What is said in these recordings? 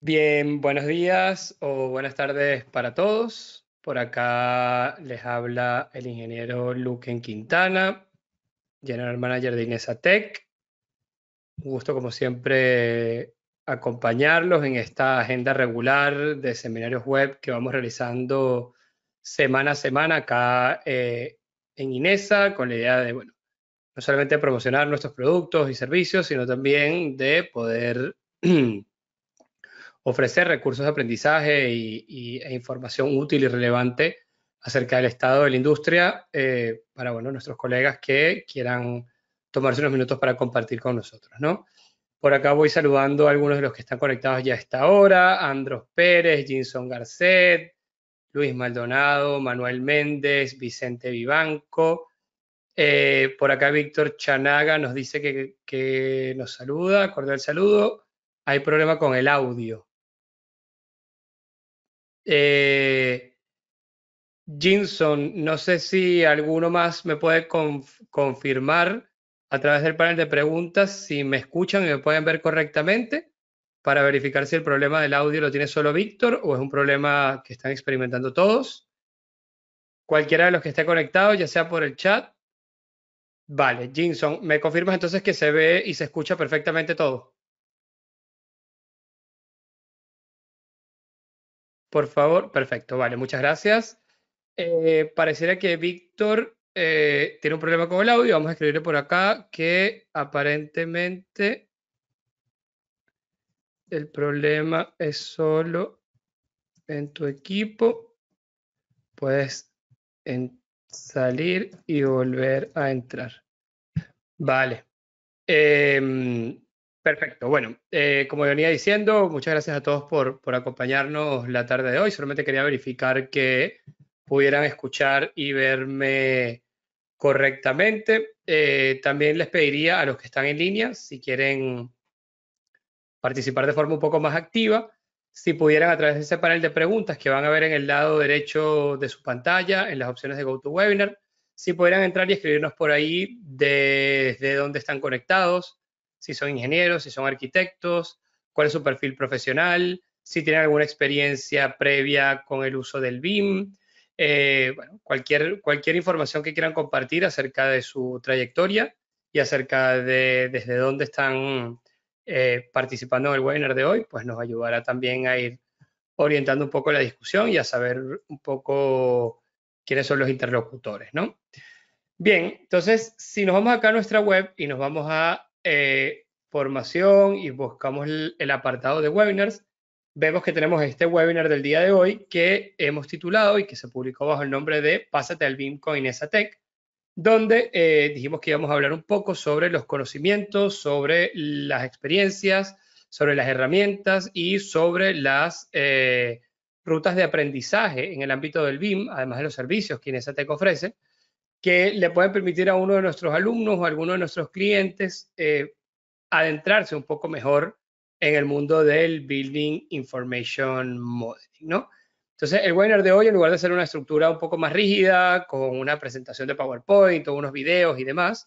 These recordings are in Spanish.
Bien, buenos días o buenas tardes para todos. Por acá les habla el ingeniero en Quintana, General Manager de Inesa Tech. Un gusto, como siempre, acompañarlos en esta agenda regular de seminarios web que vamos realizando semana a semana acá eh, en Inesa, con la idea de, bueno, no solamente promocionar nuestros productos y servicios, sino también de poder ofrecer recursos de aprendizaje y, e información útil y relevante acerca del estado de la industria eh, para bueno, nuestros colegas que quieran tomarse unos minutos para compartir con nosotros. Por acá voy saludando a algunos de los que están conectados ya a esta hora, Andros Pérez, Jinson Garcet, Luis Maldonado, Manuel Méndez, Vicente Vivanco. Eh, por acá Víctor Chanaga nos dice que, que nos saluda, cordial saludo. Hay problema con el audio. Eh, Jinson, no sé si alguno más me puede confirmar a través del panel de preguntas si me escuchan y me pueden ver correctamente para verificar si el problema del audio lo tiene solo Víctor o es un problema que están experimentando todos. Cualquiera de los que esté conectado, ya sea por el chat. Vale, Jinson, ¿me confirmas entonces que se ve y se escucha perfectamente todo? Por favor, perfecto, vale, muchas gracias. Eh, pareciera que Víctor eh, tiene un problema con el audio, vamos a escribirle por acá que aparentemente el problema es solo en tu equipo. Puedes en salir y volver a entrar. Vale. Em, Perfecto. Bueno, eh, como venía diciendo, muchas gracias a todos por, acompañarnos la tarde de hoy. Solamente quería verificar que pudieran escuchar y verme correctamente. Eh, también les pediría a los que están en línea, si quieren participar de forma un poco más activa, si pudieran a través de ese panel de preguntas que van a ver en el lado derecho de su pantalla, en las opciones de GoToWebinar, si pudieran entrar y escribirnos por ahí desde dónde están conectados, si son ingenieros, si son arquitectos, cuál es su perfil profesional, si tienen alguna experiencia previa con el uso del BIM, eh, cualquier, cualquier información que quieran compartir acerca de su trayectoria y acerca de desde dónde están eh, participando en el webinar de hoy, pues nos ayudará también a ir orientando un poco la discusión y a saber un poco quiénes son los interlocutores, ¿no? Bien, entonces, si nos vamos acá a nuestra web y nos vamos a eh, formación y buscamos el, apartado de webinars, vemos que tenemos este webinar del día de hoy que hemos titulado y que se publicó bajo el nombre de Pásate al Bim con Tech, donde eh, dijimos que íbamos a hablar un poco sobre los conocimientos, sobre las experiencias, sobre las herramientas y sobre las eh, rutas de aprendizaje en el ámbito del BIM, además de los servicios que Inesatec ofrece, que le pueden permitir a uno de nuestros alumnos o a alguno de nuestros clientes eh, adentrarse un poco mejor en el mundo del Building Information Modeling, ¿no? Entonces, el webinar de hoy, en lugar de ser una estructura un poco más rígida, con una presentación de PowerPoint o unos videos y demás,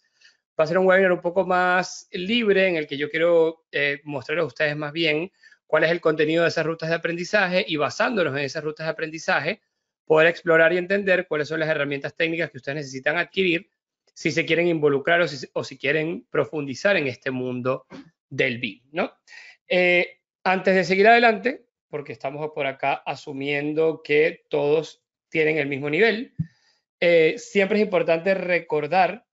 va a ser un webinar un poco más libre en el que yo quiero eh, mostrarles a ustedes más bien cuál es el contenido de esas rutas de aprendizaje y basándonos en esas rutas de aprendizaje, poder explorar y entender cuáles son las herramientas técnicas que ustedes necesitan adquirir si se quieren involucrar o si, quieren profundizar en este mundo del BIM, ¿no? Eh, antes de seguir adelante, porque estamos por acá asumiendo que todos tienen el mismo nivel, eh, siempre es importante recordar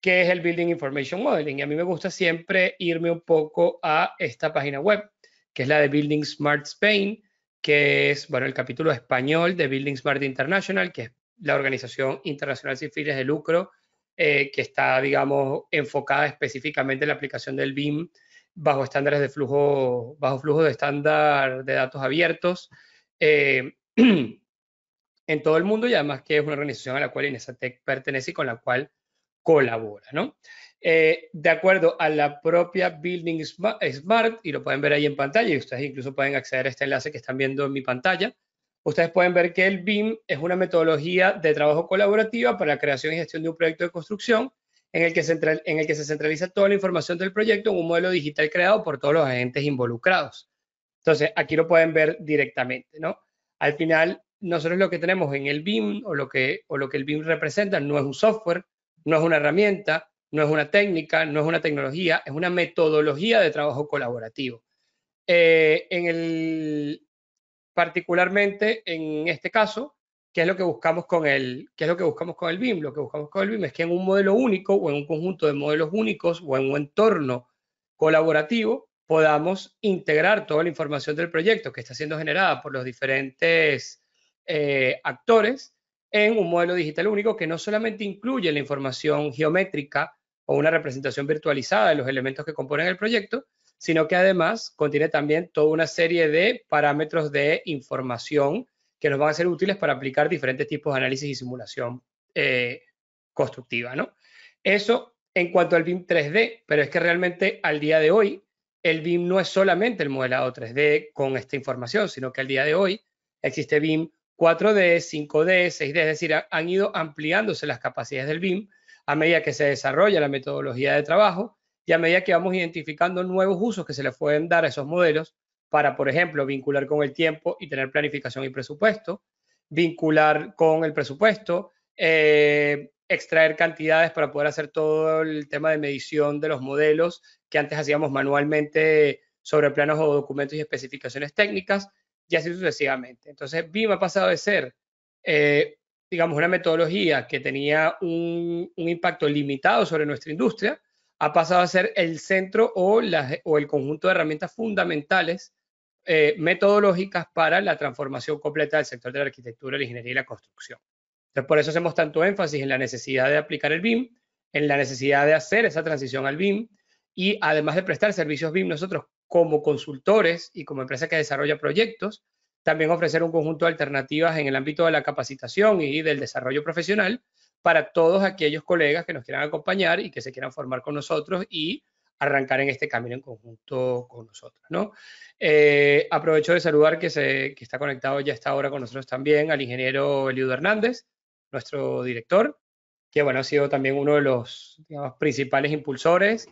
qué es el Building Information Modeling. Y a mí me gusta siempre irme un poco a esta página web, que es la de Building Smart Spain, que es, bueno, el capítulo español de Building Smart International, que es la organización internacional sin fines de lucro, eh, que está, digamos, enfocada específicamente en la aplicación del BIM bajo estándares de flujo, bajo flujo de estándar de datos abiertos eh, en todo el mundo y además que es una organización a la cual Inesatec pertenece y con la cual colabora, ¿no? Eh, de acuerdo a la propia Building Smart, y lo pueden ver ahí en pantalla, y ustedes incluso pueden acceder a este enlace que están viendo en mi pantalla, ustedes pueden ver que el BIM es una metodología de trabajo colaborativa para la creación y gestión de un proyecto de construcción en el que, se centraliza toda la información del proyecto en un modelo digital creado por todos los agentes involucrados. Entonces, aquí lo pueden ver directamente, ¿no? Al final, nosotros lo que tenemos en el BIM o lo que, o lo que el BIM representa no es un software, no es una herramienta, no es una técnica, no es una tecnología, es una metodología de trabajo colaborativo. Eh, en el, particularmente en este caso, ¿qué es lo que buscamos con el, qué es lo que buscamos con el BIM? Lo que buscamos con el BIM es que en un modelo único o en un conjunto de modelos únicos o en un entorno colaborativo podamos integrar toda la información del proyecto que está siendo generada por los diferentes eh, actores en un modelo digital único que no solamente incluye la información geométrica, o una representación virtualizada de los elementos que componen el proyecto, sino que además contiene también toda una serie de parámetros de información que nos van a ser útiles para aplicar diferentes tipos de análisis y simulación eh, constructiva, ¿no? Eso en cuanto al BIM 3D, pero es que realmente al día de hoy el BIM no es solamente el modelado 3D con esta información, sino que al día de hoy existe BIM 4D, 5D, 6D, es decir, han ido ampliándose las capacidades del BIM a medida que se desarrolla la metodología de trabajo y a medida que vamos identificando nuevos usos que se le pueden dar a esos modelos para, por ejemplo, vincular con el tiempo y tener planificación y presupuesto, vincular con el presupuesto, eh, extraer cantidades para poder hacer todo el tema de medición de los modelos que antes hacíamos manualmente sobre planos o documentos y especificaciones técnicas, y así sucesivamente. Entonces, BIM ha pasado de ser eh, digamos, una metodología que tenía un, impacto limitado sobre nuestra industria, ha pasado a ser el centro o, o el conjunto de herramientas fundamentales eh, metodológicas para la transformación completa del sector de la arquitectura, la ingeniería y la construcción. Entonces, por eso hacemos tanto énfasis en la necesidad de aplicar el BIM, en la necesidad de hacer esa transición al BIM y además de prestar servicios BIM, nosotros como consultores y como empresa que desarrolla proyectos, también ofrecer un conjunto de alternativas en el ámbito de la capacitación y del desarrollo profesional para todos aquellos colegas que nos quieran acompañar y que se quieran formar con nosotros y arrancar en este camino en conjunto con nosotros. ¿no? Eh, aprovecho de saludar que, se, que está conectado ya esta hora con nosotros también al ingeniero Eliudo Hernández, nuestro director, que bueno, ha sido también uno de los digamos, principales impulsores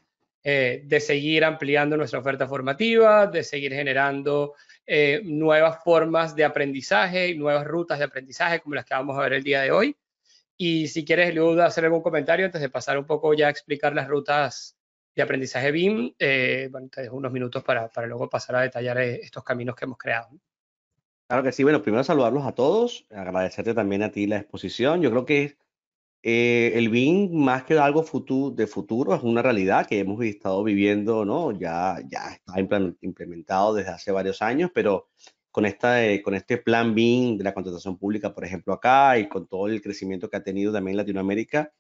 eh, de seguir ampliando nuestra oferta formativa, de seguir generando eh, nuevas formas de aprendizaje, y nuevas rutas de aprendizaje como las que vamos a ver el día de hoy. Y si quieres, Luda, hacer algún comentario antes de pasar un poco ya a explicar las rutas de aprendizaje BIM, eh, bueno, te dejo unos minutos para, para, luego pasar a detallar estos caminos que hemos creado. Claro que sí, bueno, primero saludarlos a todos, agradecerte también a ti la exposición. Yo creo que eh, el BIM, más que algo futuro, de futuro, es una realidad que hemos estado viviendo, ¿no? Ya, ya está implementado desde hace varios años, pero con, esta, eh, con este plan BIM de la contratación pública, por ejemplo, acá y con todo el crecimiento que ha tenido también Latinoamérica,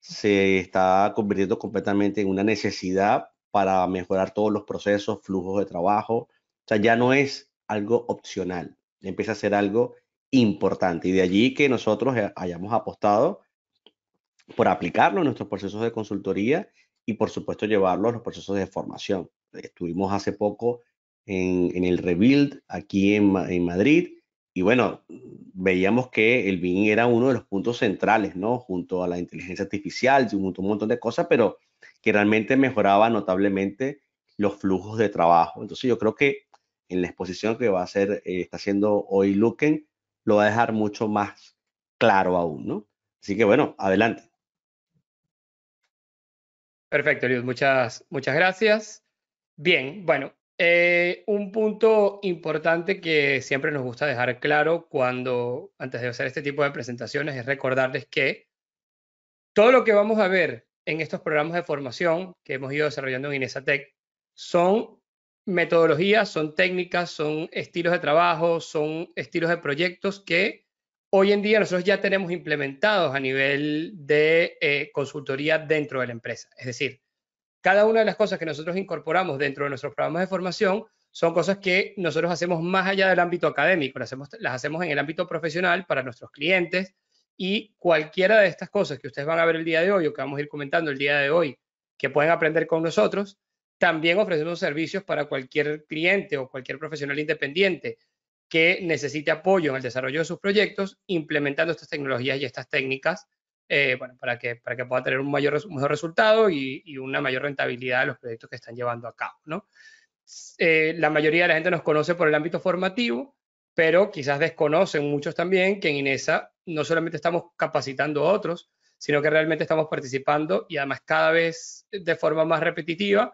se está convirtiendo completamente en una necesidad para mejorar todos los procesos, flujos de trabajo. O sea, ya no es algo opcional, empieza a ser algo importante. Y de allí que nosotros eh, hayamos apostado por aplicarlo en nuestros procesos de consultoría y por supuesto llevarlo a los procesos de formación. Estuvimos hace poco en, el Rebuild aquí en, Madrid y bueno, veíamos que el BIM era uno de los puntos centrales, ¿no? Junto a la inteligencia artificial, junto a un montón de cosas, pero que realmente mejoraba notablemente los flujos de trabajo. Entonces yo creo que en la exposición que va a hacer, eh, está haciendo hoy Luken, lo va a dejar mucho más claro aún, ¿no? Así que bueno, adelante. Perfecto, Luis. muchas, muchas gracias. Bien, bueno, eh, un punto importante que siempre nos gusta dejar claro cuando, antes de hacer este tipo de presentaciones, es recordarles que todo lo que vamos a ver en estos programas de formación que hemos ido desarrollando en Inesatec son metodologías, son técnicas, son estilos de trabajo, son estilos de proyectos que hoy en día nosotros ya tenemos implementados a nivel de eh, consultoría dentro de la empresa. Es decir, cada una de las cosas que nosotros incorporamos dentro de nuestros programas de formación son cosas que nosotros hacemos más allá del ámbito académico, las hacemos en el ámbito profesional para nuestros clientes y cualquiera de estas cosas que ustedes van a ver el día de hoy o que vamos a ir comentando el día de hoy, que pueden aprender con nosotros, también ofrecemos servicios para cualquier cliente o cualquier profesional independiente que necesite apoyo en el desarrollo de sus proyectos implementando estas tecnologías y estas técnicas eh, para, que, para que pueda tener un mayor, mejor resultado y, una mayor rentabilidad de los proyectos que están llevando a cabo. ¿no? Eh, la mayoría de la gente nos conoce por el ámbito formativo, pero quizás desconocen muchos también que en INESA no solamente estamos capacitando a otros, sino que realmente estamos participando y además cada vez de forma más repetitiva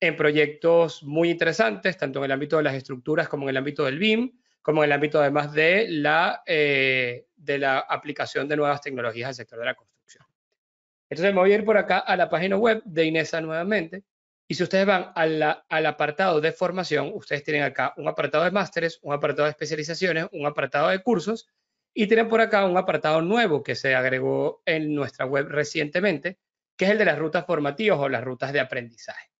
en proyectos muy interesantes, tanto en el ámbito de las estructuras como en el ámbito del BIM, como en el ámbito además de la, eh, de la aplicación de nuevas tecnologías al sector de la construcción. Entonces me voy a ir por acá a la página web de Inesa nuevamente. Y si ustedes van a al apartado de formación, ustedes tienen acá un apartado de másteres, un apartado de especializaciones, un apartado de cursos y tienen por acá un apartado nuevo que se agregó en nuestra web recientemente, que es el de las rutas formativas o las rutas de aprendizaje.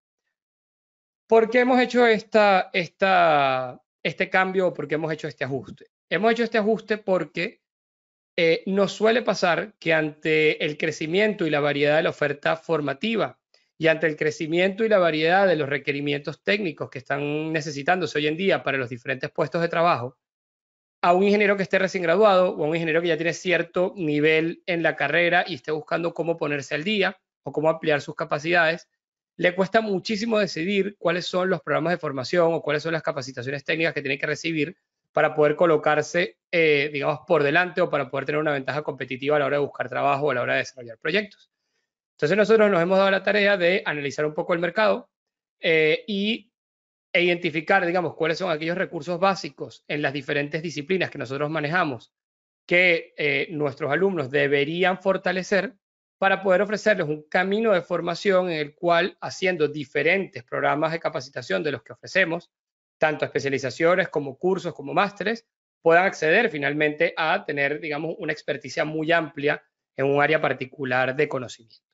¿Por qué hemos hecho esta, esta, este cambio o por qué hemos hecho este ajuste. Hemos hecho este ajuste porque eh, nos suele pasar que ante el crecimiento y la variedad de la oferta formativa y ante el crecimiento y la variedad de los requerimientos técnicos que están necesitándose hoy en día para los diferentes puestos de trabajo, a un ingeniero que esté recién graduado o a un ingeniero que ya tiene cierto nivel en la carrera y esté buscando cómo ponerse al día o cómo ampliar sus capacidades, le cuesta muchísimo decidir cuáles son los programas de formación o cuáles son las capacitaciones técnicas que tiene que recibir para poder colocarse, eh, digamos, por delante o para poder tener una ventaja competitiva a la hora de buscar trabajo o a la hora de desarrollar proyectos. Entonces nosotros nos hemos dado la tarea de analizar un poco el mercado eh, y, e identificar, digamos, cuáles son aquellos recursos básicos en las diferentes disciplinas que nosotros manejamos que eh, nuestros alumnos deberían fortalecer para poder ofrecerles un camino de formación en el cual, haciendo diferentes programas de capacitación de los que ofrecemos, tanto especializaciones como cursos como másteres, puedan acceder finalmente a tener, digamos, una experticia muy amplia en un área particular de conocimiento.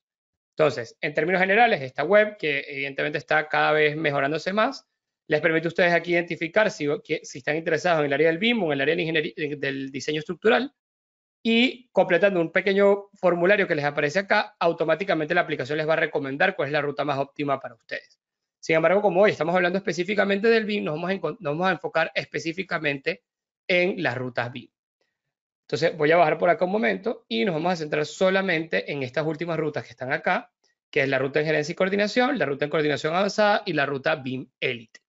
Entonces, en términos generales, esta web, que evidentemente está cada vez mejorándose más, les permite a ustedes aquí identificar si, si están interesados en el área del BIM o en el área del diseño estructural, y completando un pequeño formulario que les aparece acá, automáticamente la aplicación les va a recomendar cuál es la ruta más óptima para ustedes. Sin embargo, como hoy estamos hablando específicamente del BIM, nos vamos a, enfocar específicamente en las rutas BIM. Entonces voy a bajar por acá un momento y nos vamos a centrar solamente en estas últimas rutas que están acá, que es la ruta en gerencia y coordinación, la ruta en coordinación avanzada y la ruta BIM Elite.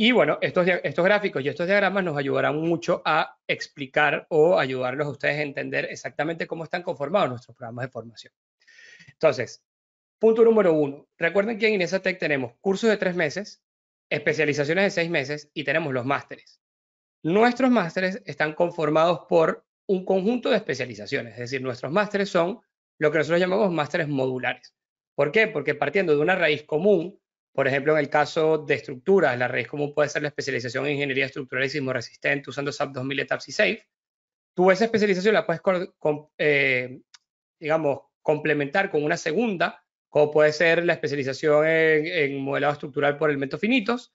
Y bueno, estos, estos gráficos y estos diagramas nos ayudarán mucho a explicar o ayudarlos a ustedes a entender exactamente cómo están conformados nuestros programas de formación. Entonces, punto número uno. Recuerden que en Inesatec tenemos cursos de tres meses, especializaciones de seis meses y tenemos los másteres. Nuestros másteres están conformados por un conjunto de especializaciones, es decir, nuestros másteres son lo que nosotros llamamos másteres modulares. ¿Por qué? Porque partiendo de una raíz común por ejemplo, en el caso de estructuras, la raíz común puede ser la especialización en ingeniería estructural y sismo resistente usando SAP 2000, ETAPS y SAFE. Tú esa especialización la puedes, eh, digamos, complementar con una segunda, como puede ser la especialización en, en modelado estructural por elementos finitos,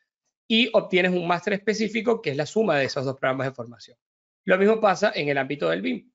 y obtienes un máster específico que es la suma de esos dos programas de formación. Lo mismo pasa en el ámbito del BIM.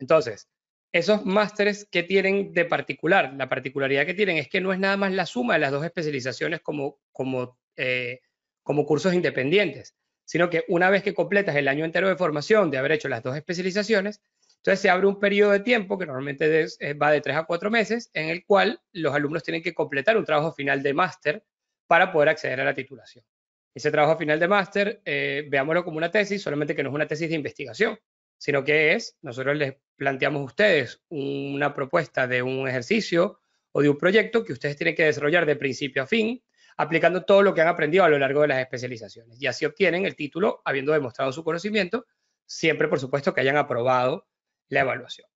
Entonces, esos másteres que tienen de particular, la particularidad que tienen es que no es nada más la suma de las dos especializaciones eh, como, cursos independientes, sino que una vez que completas el año entero de formación de haber hecho las dos especializaciones, entonces se abre un periodo de tiempo que normalmente eh, va de tres a cuatro meses, en el cual los alumnos tienen que completar un trabajo final de máster para poder acceder a la titulación. Ese trabajo final de máster, eh, veámoslo como una tesis, solamente que no es una tesis de investigación, sino que es, nosotros les planteamos a ustedes una propuesta de un ejercicio o de un proyecto que ustedes tienen que desarrollar de principio a fin, aplicando todo lo que han aprendido a lo largo de las especializaciones. Y así obtienen el título, habiendo demostrado su conocimiento, siempre, por supuesto, que hayan aprobado la evaluación.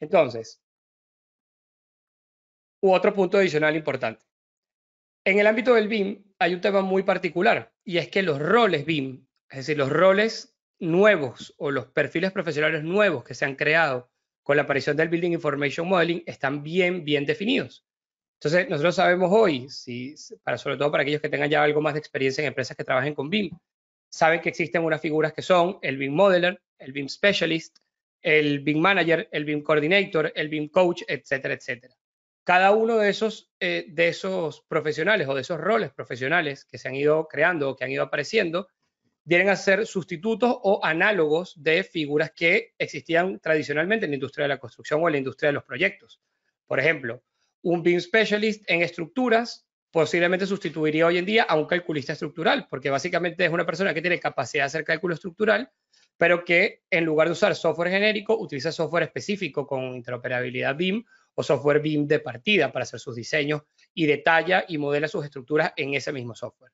Entonces, otro punto adicional importante. En el ámbito del BIM hay un tema muy particular y es que los roles BIM, es decir, los roles nuevos o los perfiles profesionales nuevos que se han creado con la aparición del Building Information Modeling están bien, bien definidos. Entonces, nosotros sabemos hoy, si, para, sobre todo para aquellos que tengan ya algo más de experiencia en empresas que trabajen con BIM, saben que existen unas figuras que son el BIM Modeler, el BIM Specialist, el BIM Manager, el BIM Coordinator, el BIM Coach, etcétera, etcétera. Cada uno de esos, eh, de esos profesionales o de esos roles profesionales que se han ido creando o que han ido apareciendo vienen a ser sustitutos o análogos de figuras que existían tradicionalmente en la industria de la construcción o en la industria de los proyectos. Por ejemplo, un BIM Specialist en estructuras posiblemente sustituiría hoy en día a un calculista estructural, porque básicamente es una persona que tiene capacidad de hacer cálculo estructural, pero que en lugar de usar software genérico, utiliza software específico con interoperabilidad BIM o software BIM de partida para hacer sus diseños y detalla y modela sus estructuras en ese mismo software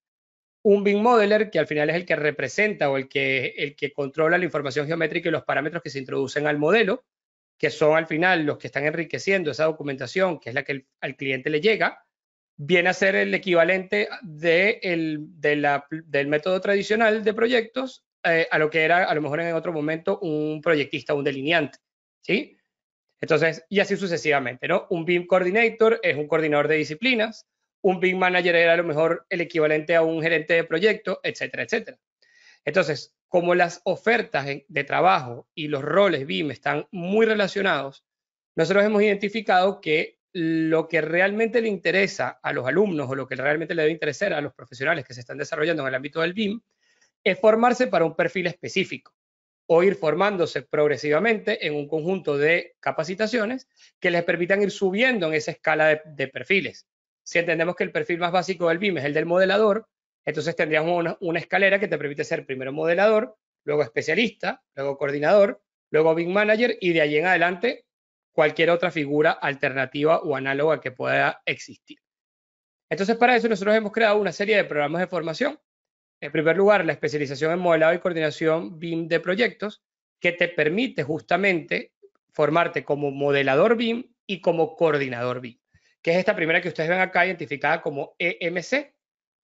un BIM Modeler, que al final es el que representa o el que, el que controla la información geométrica y los parámetros que se introducen al modelo, que son al final los que están enriqueciendo esa documentación, que es la que al cliente le llega, viene a ser el equivalente de del método tradicional de proyectos eh, a lo que era a lo mejor en otro momento un proyectista, un delineante, ¿sí? Entonces, y así sucesivamente, ¿no? Un BIM Coordinator es un coordinador de disciplinas, un BIM manager era a lo mejor el equivalente a un gerente de proyecto, etcétera, etcétera. Entonces, como las ofertas de trabajo y los roles BIM están muy relacionados, nosotros hemos identificado que lo que realmente le interesa a los alumnos o lo que realmente le debe interesar a los profesionales que se están desarrollando en el ámbito del BIM es formarse para un perfil específico o ir formándose progresivamente en un conjunto de capacitaciones que les permitan ir subiendo en esa escala de perfiles. Si entendemos que el perfil más básico del BIM es el del modelador, entonces tendríamos una, escalera que te permite ser primero modelador, luego especialista, luego coordinador, luego BIM manager y de ahí en adelante cualquier otra figura alternativa o análoga que pueda existir. Entonces, para eso nosotros hemos creado una serie de programas de formación. En primer lugar, la especialización en modelado y coordinación BIM de proyectos, que te permite justamente formarte como modelador BIM y como coordinador BIM que es esta primera que ustedes ven acá identificada como EMC,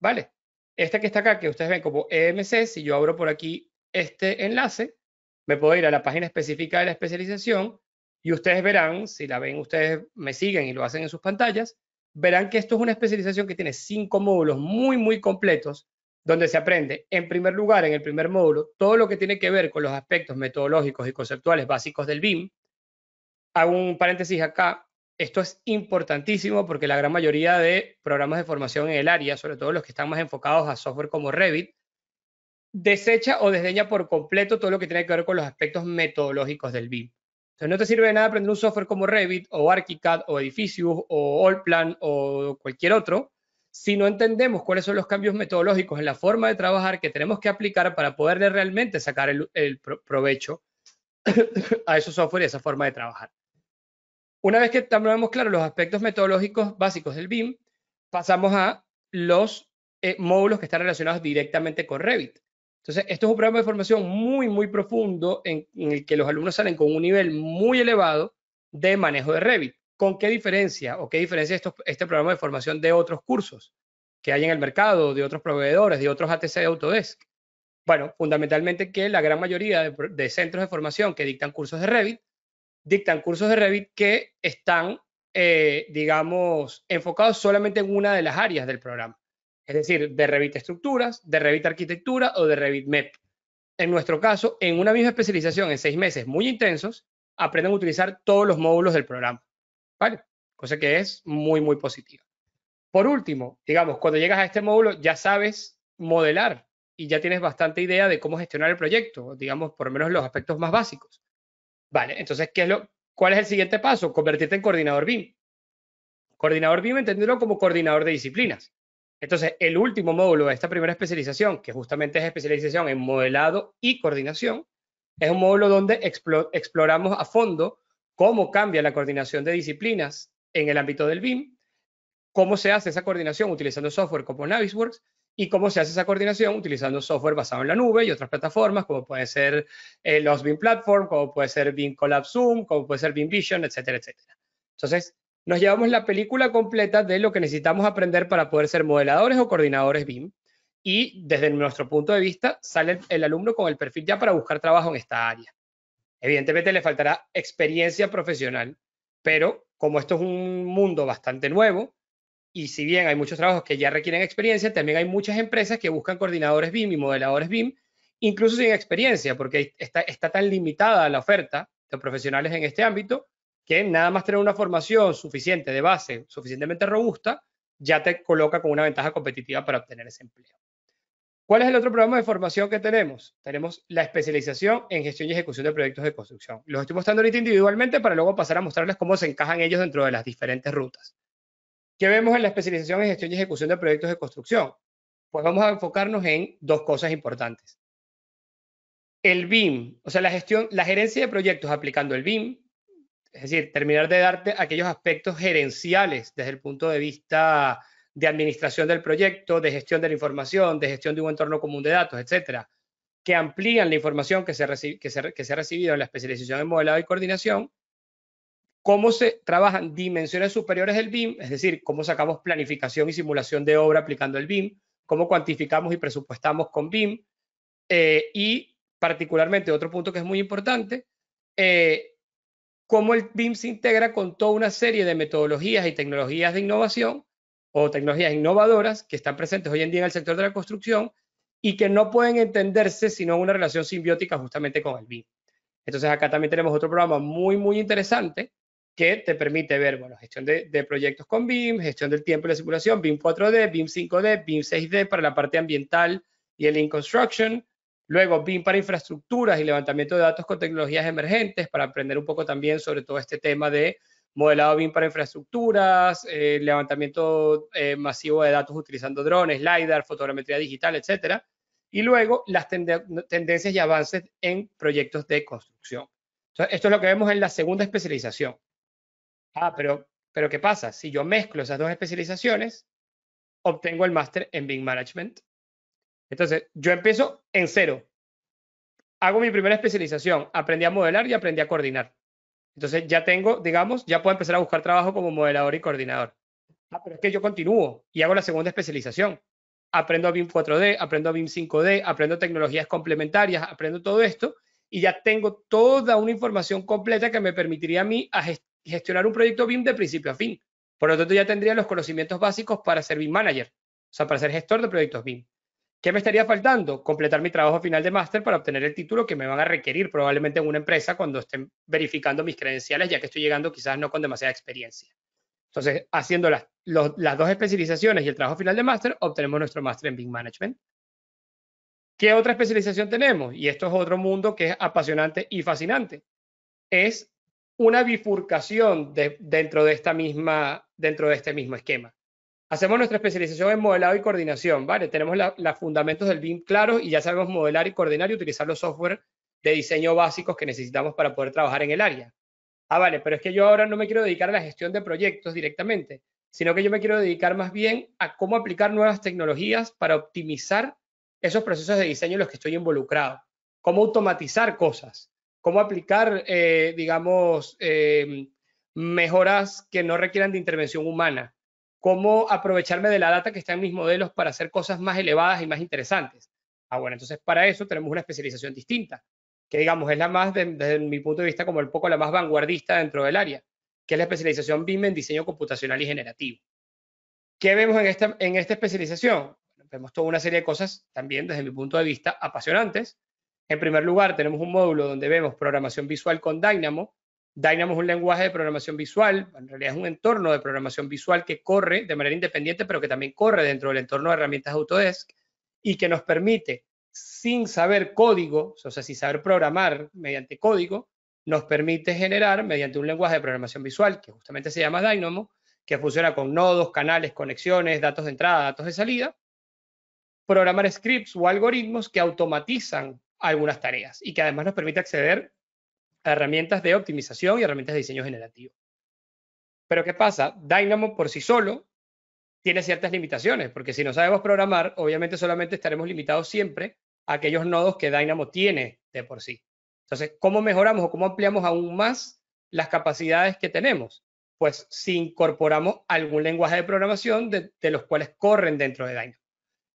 ¿vale? Esta que está acá, que ustedes ven como EMC, si yo abro por aquí este enlace, me puedo ir a la página específica de la especialización y ustedes verán, si la ven, ustedes me siguen y lo hacen en sus pantallas, verán que esto es una especialización que tiene cinco módulos muy, muy completos, donde se aprende, en primer lugar, en el primer módulo, todo lo que tiene que ver con los aspectos metodológicos y conceptuales básicos del BIM. Hago un paréntesis acá, esto es importantísimo porque la gran mayoría de programas de formación en el área, sobre todo los que están más enfocados a software como Revit, desecha o desdeña por completo todo lo que tiene que ver con los aspectos metodológicos del BIM. Entonces no te sirve de nada aprender un software como Revit o ArchiCAD o Edificius o Allplan o cualquier otro si no entendemos cuáles son los cambios metodológicos en la forma de trabajar que tenemos que aplicar para poderle realmente sacar el, provecho a esos software y esa forma de trabajar. Una vez que tenemos claro los aspectos metodológicos básicos del BIM, pasamos a los eh, módulos que están relacionados directamente con Revit. Entonces, esto es un programa de formación muy, muy profundo en, el que los alumnos salen con un nivel muy elevado de manejo de Revit. ¿Con qué diferencia o qué diferencia esto este programa de formación de otros cursos que hay en el mercado, de otros proveedores, de otros ATC de Autodesk? Bueno, fundamentalmente que la gran mayoría de centros de formación que dictan cursos de Revit dictan cursos de Revit que están, eh, digamos, enfocados solamente en una de las áreas del programa. Es decir, de Revit Estructuras, de Revit Arquitectura o de Revit MEP. En nuestro caso, en una misma especialización, en seis meses muy intensos, aprenden a utilizar todos los módulos del programa. ¿Vale? Cosa que es muy, muy positiva. Por último, digamos, cuando llegas a este módulo ya sabes modelar y ya tienes bastante idea de cómo gestionar el proyecto, digamos, por lo menos los aspectos más básicos. Vale, entonces, ¿cuál es el siguiente paso? Convertirte en coordinador BIM. Coordinador BIM, entendido como coordinador de disciplinas. Entonces, el último módulo de esta primera especialización, que justamente es especialización en modelado y coordinación, es un módulo donde exploramos a fondo cómo cambia la coordinación de disciplinas en el ámbito del BIM, cómo se hace esa coordinación utilizando software como Navisworks y cómo se hace esa coordinación utilizando software basado en la nube y otras plataformas como puede ser eh, los BIM Platform, como puede ser BIM Collab Zoom, como puede ser BIM Vision, etcétera, etcétera. Entonces, nos llevamos la película completa de lo que necesitamos aprender para poder ser modeladores o coordinadores BIM y desde nuestro punto de vista sale el alumno con el perfil ya para buscar trabajo en esta área. Evidentemente le faltará experiencia profesional, pero como esto es un mundo bastante nuevo, y si bien hay muchos trabajos que ya requieren experiencia, también hay muchas empresas que buscan coordinadores BIM y modeladores BIM, incluso sin experiencia, porque está, tan limitada la oferta de profesionales en este ámbito que nada más tener una formación suficiente de base, suficientemente robusta, ya te coloca con una ventaja competitiva para obtener ese empleo. ¿Cuál es el otro programa de formación que tenemos? Tenemos la especialización en gestión y ejecución de proyectos de construcción. Los estoy mostrando ahorita individualmente para luego pasar a mostrarles cómo se encajan ellos dentro de las diferentes rutas. ¿Qué vemos en la especialización en gestión y ejecución de proyectos de construcción? Pues vamos a enfocarnos en dos cosas importantes. El BIM, o sea, la gestión, la gerencia de proyectos aplicando el BIM, es decir, terminar de darte aquellos aspectos gerenciales desde el punto de vista de administración del proyecto, de gestión de la información, de gestión de un entorno común de datos, etcétera, que amplían la información que se, ha recibido en la especialización en modelado y coordinación cómo se trabajan dimensiones superiores del BIM, es decir, cómo sacamos planificación y simulación de obra aplicando el BIM, cómo cuantificamos y presupuestamos con BIM, eh, y particularmente otro punto que es muy importante, eh, cómo el BIM se integra con toda una serie de metodologías y tecnologías de innovación o tecnologías innovadoras que están presentes hoy en día en el sector de la construcción y que no pueden entenderse sino una relación simbiótica justamente con el BIM. Entonces acá también tenemos otro programa muy, muy interesante que te permite ver, bueno, gestión de, proyectos con BIM, gestión del tiempo y la circulación, BIM 4D, BIM 5D, BIM 6D para la parte ambiental y el in construction, luego BIM para infraestructuras y levantamiento de datos con tecnologías emergentes para aprender un poco también sobre todo este tema de modelado BIM para infraestructuras, eh, levantamiento eh, masivo de datos utilizando drones, LiDAR, fotogrametría digital, etcétera. Y luego las tendencias y avances en proyectos de construcción. esto es lo que vemos en la segunda especialización. Ah, pero, pero ¿qué pasa? Si yo mezclo esas dos especializaciones, obtengo el máster en BIM Management. Entonces, yo empiezo en cero. Hago mi primera especialización, aprendí a modelar y aprendí a coordinar. Entonces, ya tengo, digamos, ya puedo empezar a buscar trabajo como modelador y coordinador. Ah, pero es que yo continúo y hago la segunda especialización. Aprendo a BIM 4D, aprendo BIM 5D, aprendo tecnologías complementarias, aprendo todo esto y ya tengo toda una información completa que me permitiría a mí a gestionar un proyecto BIM de principio a fin. Por lo tanto, ya tendría los conocimientos básicos para ser BIM Manager, o sea, para ser gestor de proyectos BIM. ¿Qué me estaría faltando? Completar mi trabajo final de máster para obtener el título que me van a requerir probablemente en una empresa cuando estén verificando mis credenciales, ya que estoy llegando quizás no con demasiada experiencia. Entonces, haciendo las, dos especializaciones y el trabajo final de máster, obtenemos nuestro máster en BIM Management. ¿Qué otra especialización tenemos? Y esto es otro mundo que es apasionante y fascinante. Es una bifurcación dentro, de esta misma, dentro de este mismo esquema. Hacemos nuestra especialización en modelado y coordinación, ¿vale? Tenemos los fundamentos del BIM claros y ya sabemos modelar y coordinar y utilizar los software de diseño básicos que necesitamos para poder trabajar en el área. Ah, vale, pero es que yo ahora no me quiero dedicar a la gestión de proyectos directamente, sino que yo me quiero dedicar más bien a cómo aplicar nuevas tecnologías para optimizar esos procesos de diseño en los que estoy involucrado, cómo automatizar cosas cómo aplicar, eh, digamos, em, mejoras que no requieran de intervención humana, cómo aprovecharme de la data que está en mis modelos para hacer cosas más elevadas y más interesantes. Ah, bueno, entonces para eso tenemos una especialización distinta, que digamos es la más, desde mi punto de vista, como el poco la más vanguardista dentro del área, que es la especialización BIM en diseño computacional y generativo. ¿Qué vemos en esta, en esta especialización? Vemos toda una serie de cosas también desde mi punto de vista apasionantes, en primer lugar, tenemos un módulo donde vemos programación visual con Dynamo. Dynamo es un lenguaje de programación visual, en realidad es un entorno de programación visual que corre de manera independiente, pero que también corre dentro del entorno de herramientas Autodesk y que nos permite, sin saber código, o sea, sin saber programar mediante código, nos permite generar mediante un lenguaje de programación visual que justamente se llama Dynamo, que funciona con nodos, canales, conexiones, datos de entrada, datos de salida, programar scripts o algoritmos que automatizan algunas tareas y que además nos permite acceder a herramientas de optimización y herramientas de diseño generativo. Pero ¿qué pasa? Dynamo por sí solo tiene ciertas limitaciones, porque si no sabemos programar, obviamente solamente estaremos limitados siempre a aquellos nodos que Dynamo tiene de por sí. Entonces, ¿cómo mejoramos o cómo ampliamos aún más las capacidades que tenemos? Pues si incorporamos algún lenguaje de programación de, los cuales corren dentro de Dynamo.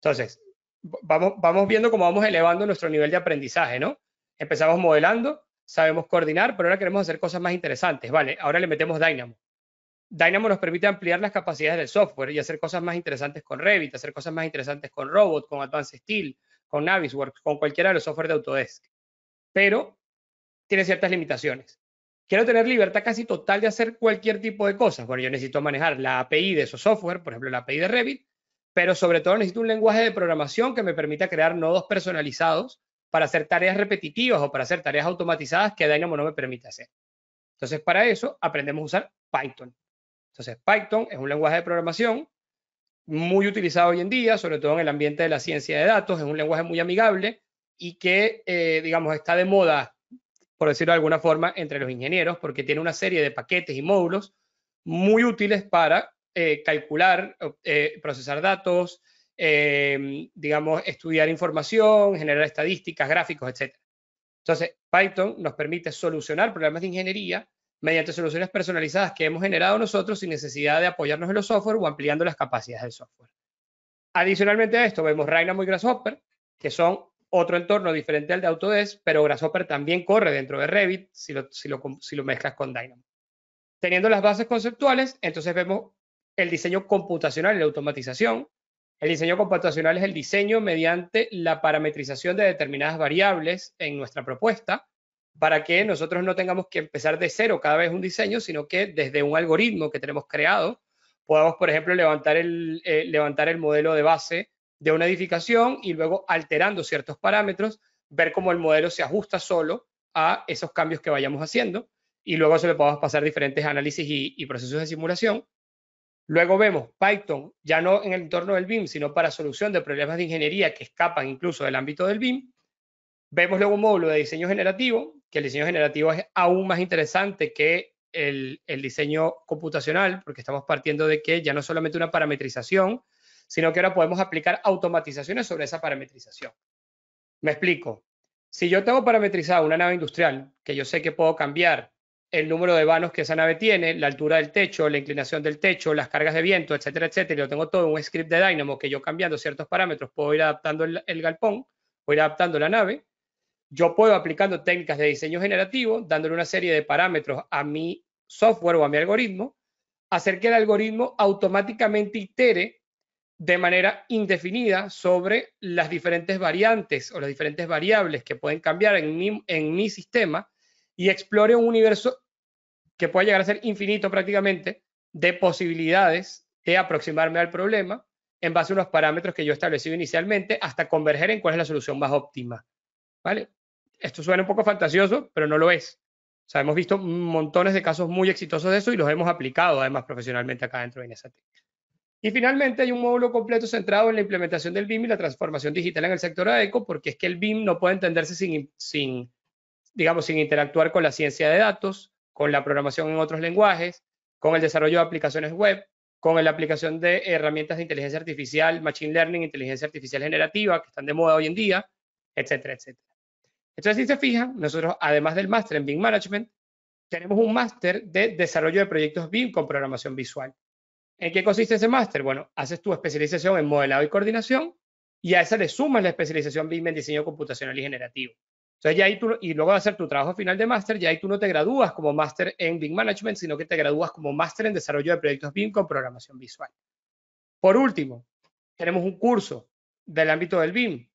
Entonces, vamos, viendo cómo vamos elevando nuestro nivel de aprendizaje, ¿no? Empezamos modelando, sabemos coordinar, pero ahora queremos hacer cosas más interesantes, ¿vale? Ahora le metemos Dynamo. Dynamo nos permite ampliar las capacidades del software y hacer cosas más interesantes con Revit, hacer cosas más interesantes con Robot, con Advanced Steel, con Navisworks, con cualquiera de los software de Autodesk. Pero tiene ciertas limitaciones. Quiero tener libertad casi total de hacer cualquier tipo de cosas. Bueno, yo necesito manejar la API de esos software, por ejemplo, la API de Revit, pero sobre todo necesito un lenguaje de programación que me permita crear nodos personalizados para hacer tareas repetitivas o para hacer tareas automatizadas que Dynamo no me permite hacer. Entonces, para eso aprendemos a usar Python. Entonces, Python es un lenguaje de programación muy utilizado hoy en día, sobre todo en el ambiente de la ciencia de datos, es un lenguaje muy amigable y que, eh, digamos, está de moda, por decirlo de alguna forma, entre los ingenieros, porque tiene una serie de paquetes y módulos muy útiles para eh, calcular, eh, procesar datos, em, digamos, estudiar información, generar estadísticas, gráficos, etc. Entonces, Python nos permite solucionar problemas de ingeniería mediante soluciones personalizadas que hemos generado nosotros sin necesidad de apoyarnos en los software o ampliando las capacidades del software. Adicionalmente a esto, vemos Dynamo y Grasshopper, que son otro entorno diferente al de Autodesk, pero Grasshopper también corre dentro de Revit si lo, si lo mezclas con Dynamo. Teniendo las bases conceptuales, entonces vemos el diseño computacional y la automatización. El diseño computacional es el diseño mediante la parametrización de determinadas variables en nuestra propuesta para que nosotros no tengamos que empezar de cero cada vez un diseño, sino que desde un algoritmo que tenemos creado podamos, por ejemplo, levantar el, eh, levantar el modelo de base de una edificación y luego alterando ciertos parámetros, ver cómo el modelo se ajusta solo a esos cambios que vayamos haciendo y luego se le podamos pasar diferentes análisis y procesos de simulación Luego vemos Python, ya no en el entorno del BIM, sino para solución de problemas de ingeniería que escapan incluso del ámbito del BIM. Vemos luego un módulo de diseño generativo, que el diseño generativo es aún más interesante que el, diseño computacional, porque estamos partiendo de que ya no solamente una parametrización, sino que ahora podemos aplicar automatizaciones sobre esa parametrización. Me explico. Si yo tengo parametrizada una nave industrial, que yo sé que puedo cambiar el número de vanos que esa nave tiene, la altura del techo, la inclinación del techo, las cargas de viento, etcétera, etcétera. yo lo tengo todo un script de Dynamo que yo cambiando ciertos parámetros puedo ir adaptando el, galpón, puedo ir adaptando la nave. Yo puedo aplicando técnicas de diseño generativo, dándole una serie de parámetros a mi software o a mi algoritmo, hacer que el algoritmo automáticamente itere de manera indefinida sobre las diferentes variantes o las diferentes variables que pueden cambiar en en mi sistema y explore un universo que puede llegar a ser infinito prácticamente de posibilidades de aproximarme al problema en base a unos parámetros que yo he establecido inicialmente hasta converger en cuál es la solución más óptima. ¿Vale? Esto suena un poco fantasioso, pero no lo es. O hemos visto montones de casos muy exitosos de eso y los hemos aplicado además profesionalmente acá dentro de Inesat Y finalmente hay un módulo completo centrado en la implementación del BIM y la transformación digital en el sector AECO, porque es que el BIM no puede entenderse sin, sin digamos, sin interactuar con la ciencia de datos, con la programación en otros lenguajes, con el desarrollo de aplicaciones web, con la aplicación de herramientas de inteligencia artificial, machine learning, inteligencia artificial generativa, que están de moda hoy en día, etcétera, etcétera. Entonces, si se fijan, nosotros, además del máster en BIM Management, tenemos un máster de desarrollo de proyectos BIM con programación visual. ¿En qué consiste ese máster? Bueno, haces tu especialización en modelado y coordinación y a esa le sumas la especialización BIM en diseño computacional y generativo. Entonces ya ahí tú, y luego de hacer tu trabajo final de máster, ya ahí tú no te gradúas como máster en BIM Management, sino que te gradúas como máster en desarrollo de proyectos BIM con programación visual. Por último, tenemos un curso del ámbito del BIM.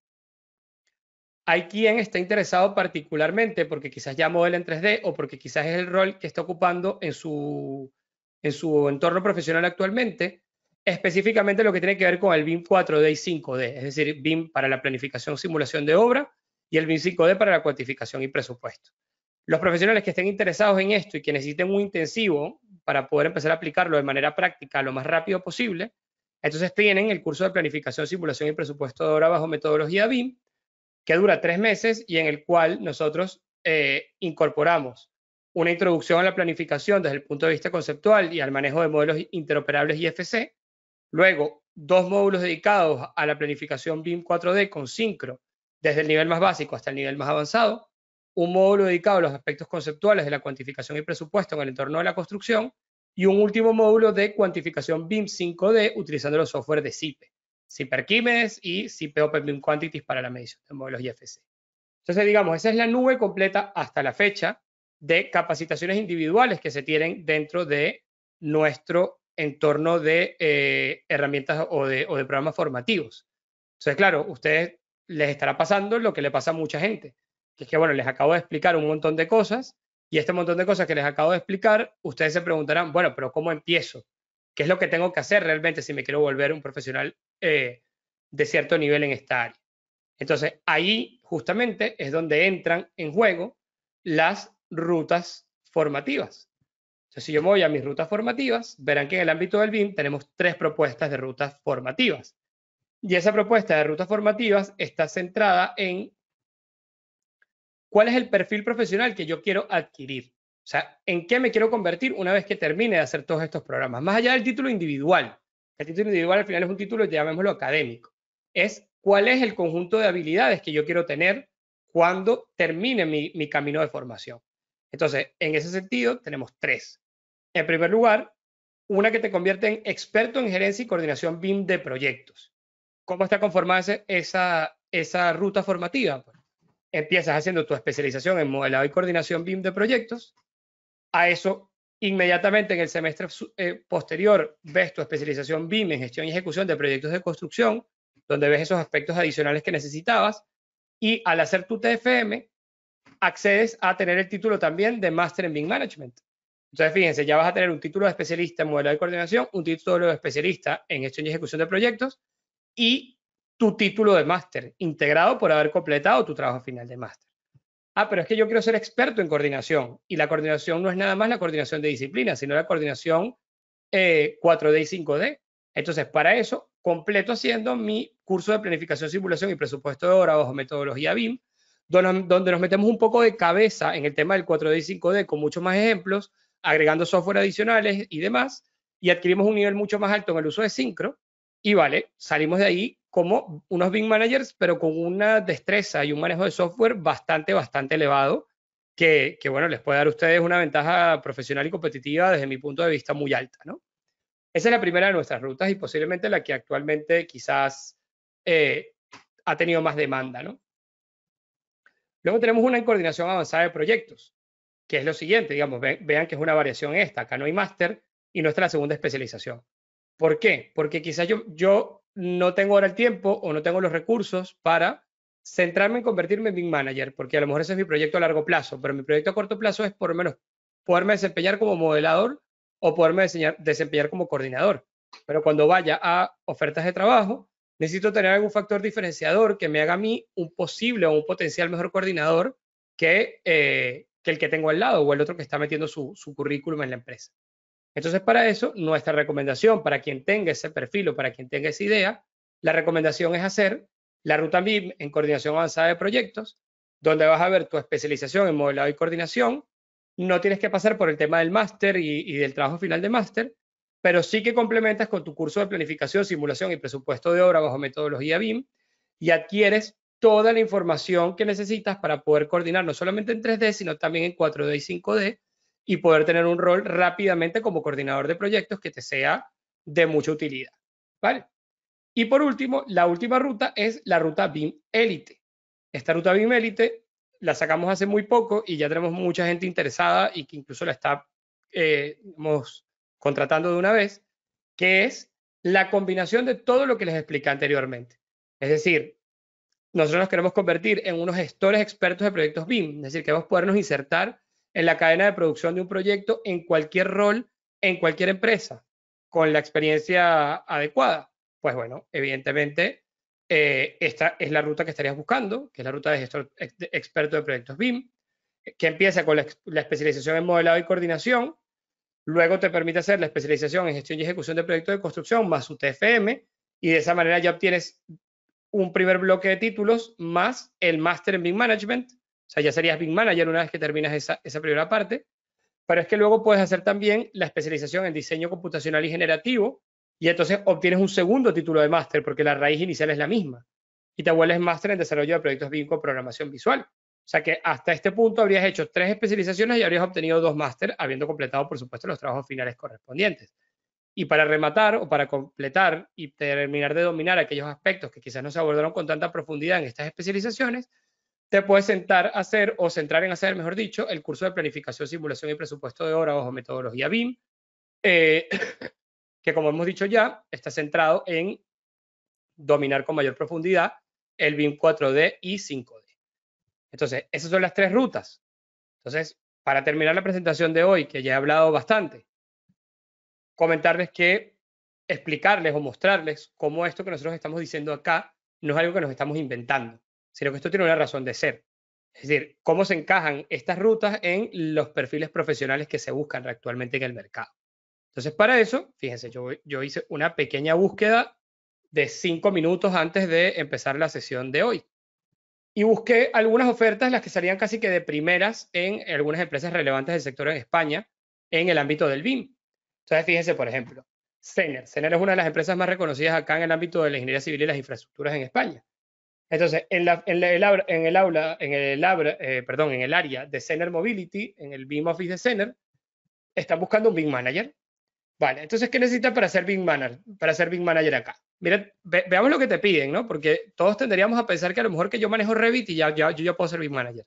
Hay quien está interesado particularmente porque quizás ya modela en 3D o porque quizás es el rol que está ocupando en su, en su entorno profesional actualmente, específicamente lo que tiene que ver con el BIM 4D y 5D, es decir, BIM para la planificación simulación de obra y el BIM 5 d para la cuantificación y presupuesto. Los profesionales que estén interesados en esto y que necesiten un intensivo para poder empezar a aplicarlo de manera práctica lo más rápido posible, entonces tienen el curso de planificación, simulación y presupuesto de obra bajo metodología BIM, que dura tres meses y en el cual nosotros eh, incorporamos una introducción a la planificación desde el punto de vista conceptual y al manejo de modelos interoperables IFC, luego dos módulos dedicados a la planificación BIM 4D con Syncro desde el nivel más básico hasta el nivel más avanzado, un módulo dedicado a los aspectos conceptuales de la cuantificación y presupuesto en el entorno de la construcción y un último módulo de cuantificación BIM 5D utilizando los software de CIPE, CIPE Archimedes y CIPE Open BIM Quantities para la medición de modelos IFC. Entonces, digamos, esa es la nube completa hasta la fecha de capacitaciones individuales que se tienen dentro de nuestro entorno de eh, herramientas o o de programas formativos. Entonces, claro, ustedes les estará pasando lo que le pasa a mucha gente, que es que, bueno, les acabo de explicar un montón de cosas y este montón de cosas que les acabo de explicar, ustedes se preguntarán, bueno, pero ¿cómo empiezo? ¿Qué es lo que tengo que hacer realmente si me quiero volver un profesional eh, de cierto nivel en esta área? Entonces, ahí justamente es donde entran en juego las rutas formativas. Entonces, si yo me voy a mis rutas formativas, verán que en el ámbito del BIM tenemos tres propuestas de rutas formativas. Y esa propuesta de rutas formativas está centrada en cuál es el perfil profesional que yo quiero adquirir. O sea, ¿en qué me quiero convertir una vez que termine de hacer todos estos programas? Más allá del título individual. El título individual al final es un título, llamémoslo académico. Es cuál es el conjunto de habilidades que yo quiero tener cuando termine mi, camino de formación. Entonces, en ese sentido, tenemos tres. En primer lugar, una que te convierte en experto en gerencia y coordinación BIM de proyectos. ¿Cómo está conformada esa, esa ruta formativa? Empiezas haciendo tu especialización en modelado y coordinación BIM de proyectos. A eso, inmediatamente en el semestre eh, posterior, ves tu especialización BIM en gestión y ejecución de proyectos de construcción, donde ves esos aspectos adicionales que necesitabas. Y al hacer tu TFM, accedes a tener el título también de Master en BIM Management. Entonces, fíjense, ya vas a tener un título de especialista en modelado y coordinación, un título de especialista en gestión y ejecución de proyectos y tu título de máster, integrado por haber completado tu trabajo final de máster. Ah, pero es que yo quiero ser experto en coordinación y la coordinación no es nada más la coordinación de disciplinas, sino la coordinación 4D eh, y 5D. Entonces, para eso, completo haciendo mi curso de planificación, simulación y presupuesto de obra o metodología BIM, donde, nos metemos un poco de cabeza en el tema del 4D y 5D con muchos más ejemplos, agregando software adicionales y demás, y adquirimos un nivel mucho más alto en el uso de Syncro, y vale, salimos de ahí como unos big managers, pero con una destreza y un manejo de software bastante, bastante elevado, que, bueno, les puede dar a ustedes una ventaja profesional y competitiva desde mi punto de vista muy alta, ¿no? Esa es la primera de nuestras rutas y posiblemente la que actualmente quizás eh, ha tenido más demanda, ¿no? Luego tenemos una en coordinación avanzada de proyectos, que es lo siguiente, digamos, vean que es una variación esta, acá no hay máster y nuestra segunda especialización. ¿Por qué? Porque quizás yo, no tengo ahora el tiempo o no tengo los recursos para centrarme en convertirme en big manager, porque a lo mejor ese es mi proyecto a largo plazo, pero mi proyecto a corto plazo es por lo menos poderme desempeñar como modelador o poderme desempeñar como coordinador. Pero cuando vaya a ofertas de trabajo, necesito tener algún factor diferenciador que me haga a mí un posible o un potencial mejor coordinador que, eh, el que tengo al lado o el otro que está metiendo su currículum en la empresa. Entonces, para eso, nuestra recomendación para quien tenga ese perfil o para quien tenga esa idea, la recomendación es hacer la ruta BIM en coordinación avanzada de proyectos, donde vas a ver tu especialización en modelado y coordinación. No tienes que pasar por el tema del máster y, y del trabajo final de máster, pero sí que complementas con tu curso de planificación, simulación y presupuesto de obra bajo metodología BIM y adquieres toda la información que necesitas para poder coordinar no solamente en 3D, sino también en 4D y 5D y poder tener un rol rápidamente como coordinador de proyectos que te sea de mucha utilidad. ¿Vale? Y por último, la última ruta es la ruta BIM Elite. Esta ruta BIM Elite la sacamos hace muy poco y ya tenemos mucha gente interesada y que incluso la está eh, contratando de una vez, que es la combinación de todo lo que les expliqué anteriormente. Es decir, nosotros nos queremos convertir en unos gestores expertos de proyectos BIM, es decir, queremos podernos insertar en la cadena de producción de un proyecto en cualquier rol, en cualquier empresa, con la experiencia adecuada? Pues bueno, evidentemente eh, esta es la ruta que estarías buscando, que es la ruta de gestor experto de proyectos BIM, que empieza con la, especialización en modelado y coordinación, luego te permite hacer la especialización en gestión y ejecución de proyectos de construcción más su TFM, y de esa manera ya obtienes un primer bloque de títulos más el máster en BIM Management, o sea, ya serías Big Manager una vez que terminas esa, esa primera parte. Pero es que luego puedes hacer también la especialización en diseño computacional y generativo y entonces obtienes un segundo título de máster porque la raíz inicial es la misma. Y te vuelves máster en desarrollo de proyectos BIM con programación visual. O sea que hasta este punto habrías hecho tres especializaciones y habrías obtenido dos máster, habiendo completado, por supuesto, los trabajos finales correspondientes. Y para rematar o para completar y terminar de dominar aquellos aspectos que quizás no se abordaron con tanta profundidad en estas especializaciones, puede sentar a hacer o centrar en hacer, mejor dicho, el curso de planificación, simulación y presupuesto de obra o metodología BIM, eh, que como hemos dicho ya, está centrado en dominar con mayor profundidad el BIM 4D y 5D. Entonces, esas son las tres rutas. Entonces, para terminar la presentación de hoy, que ya he hablado bastante, comentarles que explicarles o mostrarles cómo esto que nosotros estamos diciendo acá no es algo que nos estamos inventando sino que esto tiene una razón de ser. Es decir, cómo se encajan estas rutas en los perfiles profesionales que se buscan actualmente en el mercado. Entonces, para eso, fíjense, yo, hice una pequeña búsqueda de cinco minutos antes de empezar la sesión de hoy. Y busqué algunas ofertas, las que salían casi que de primeras en algunas empresas relevantes del sector en España, en el ámbito del BIM. Entonces, fíjense, por ejemplo, Sener. Sener es una de las empresas más reconocidas acá en el ámbito de la ingeniería civil y las infraestructuras en España. Entonces, en, el aula, en el, eh, área de Center Mobility, en el BIM Office de Center, están buscando un BIM Manager. Vale, entonces, ¿qué necesitas para ser BIM Manager? Manager acá. Mira, veamos lo que te piden, ¿no? Porque todos tendríamos a pensar que a lo mejor que yo manejo Revit y ya, yo ya puedo ser BIM Manager.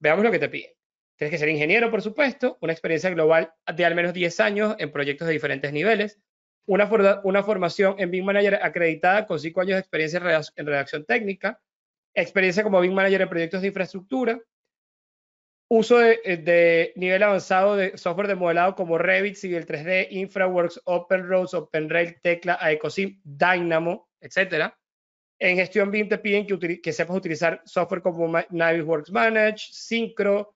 Veamos lo que te piden. Tienes que ser ingeniero, por supuesto, una experiencia global de al menos 10 años en proyectos de diferentes niveles, una, formación en BIM Manager acreditada con cinco años de experiencia en, redacción técnica, experiencia como BIM Manager en proyectos de infraestructura, uso eh, de, nivel avanzado de software de modelado como Revit, Civil 3D, InfraWorks, OpenRoads, OpenRail, Tecla, Ecosim, Dynamo, etc. En gestión BIM te piden que, que sepas utilizar software como Navisworks Manage, Syncro,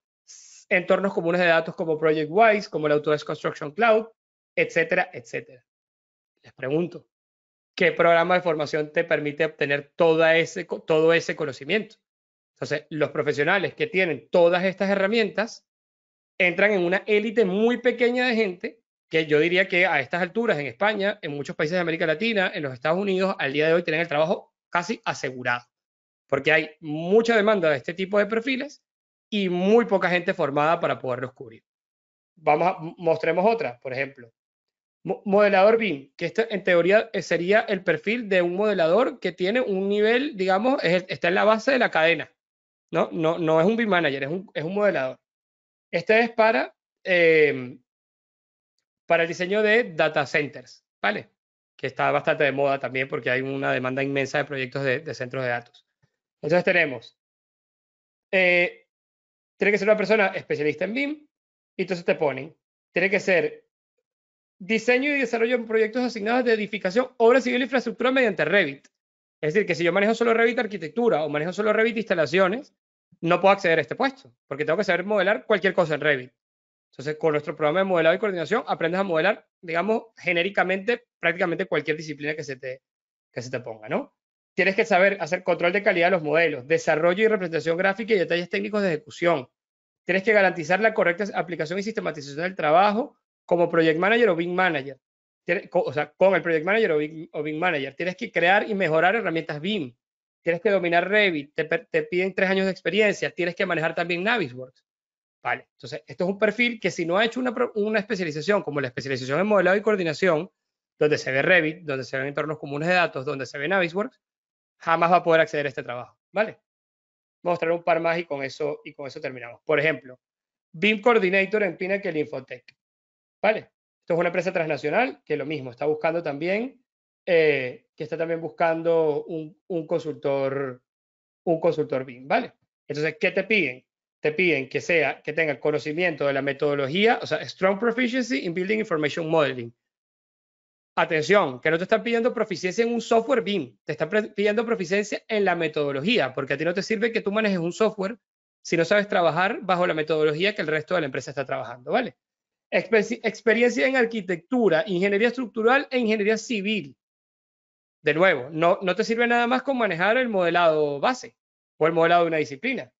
entornos comunes de datos como ProjectWise, como el Autodesk Construction Cloud, etcétera, etcétera les pregunto, ¿qué programa de formación te permite obtener ese, todo ese conocimiento? Entonces, los profesionales que tienen todas estas herramientas entran en una élite muy pequeña de gente que yo diría que a estas alturas en España, en muchos países de América Latina, en los Estados Unidos, al día de hoy tienen el trabajo casi asegurado, porque hay mucha demanda de este tipo de perfiles y muy poca gente formada para poderlos cubrir. Vamos a, mostremos otra, por ejemplo. Modelador BIM, que este, en teoría eh, sería el perfil de un modelador que tiene un nivel, digamos, está en la base de la cadena. No, no, no es un BIM manager, es un, modelador. Este es para, em, para el diseño de data centers, ¿vale? Que está bastante de moda también porque hay una demanda inmensa de proyectos de, de centros de datos. Entonces tenemos, eh, tiene que ser una persona especialista en BIM, y entonces te ponen, tiene que ser diseño y desarrollo en proyectos asignados de edificación, obra civil e infraestructura mediante Revit. Es decir, que si yo manejo solo Revit arquitectura o manejo solo Revit instalaciones, no puedo acceder a este puesto, porque tengo que saber modelar cualquier cosa en Revit. Entonces, con nuestro programa de modelado y coordinación, aprendes a modelar, digamos, genéricamente prácticamente cualquier disciplina que se te, que se te ponga, ¿no? Tienes que saber hacer control de calidad de los modelos, desarrollo y representación gráfica y detalles técnicos de ejecución. Tienes que garantizar la correcta aplicación y sistematización del trabajo, como project manager o BIM manager. o sea, con el project manager o BIM manager. Tienes que crear y mejorar herramientas BIM. Tienes que dominar Revit. Te, piden tres años de experiencia. Tienes que manejar también Navisworks. Vale. Entonces, esto es un perfil que si no ha hecho una, especialización, como la especialización en modelado y coordinación, donde se ve Revit, donde se ven entornos comunes de datos, donde se ve Navisworks, jamás va a poder acceder a este trabajo. ¿Vale? Mostrar un par más y con eso, y con eso terminamos. Por ejemplo, BIM Coordinator en el Infotech. ¿Vale? Esto es una empresa transnacional que lo mismo, está buscando también, eh, que está también buscando un, consultor, un consultor BIM, ¿vale? Entonces, ¿qué te piden? Te piden que sea, que tenga conocimiento de la metodología, o sea, strong proficiency in building information modeling. Atención, que no te están pidiendo proficiencia en un software BIM, te están pidiendo proficiencia en la metodología, porque a ti no te sirve que tú manejes un software si no sabes trabajar bajo la metodología que el resto de la empresa está trabajando, ¿vale? experiencia en arquitectura, ingeniería estructural e ingeniería civil. De nuevo, no, te sirve nada más con manejar el modelado base o el modelado de una disciplina.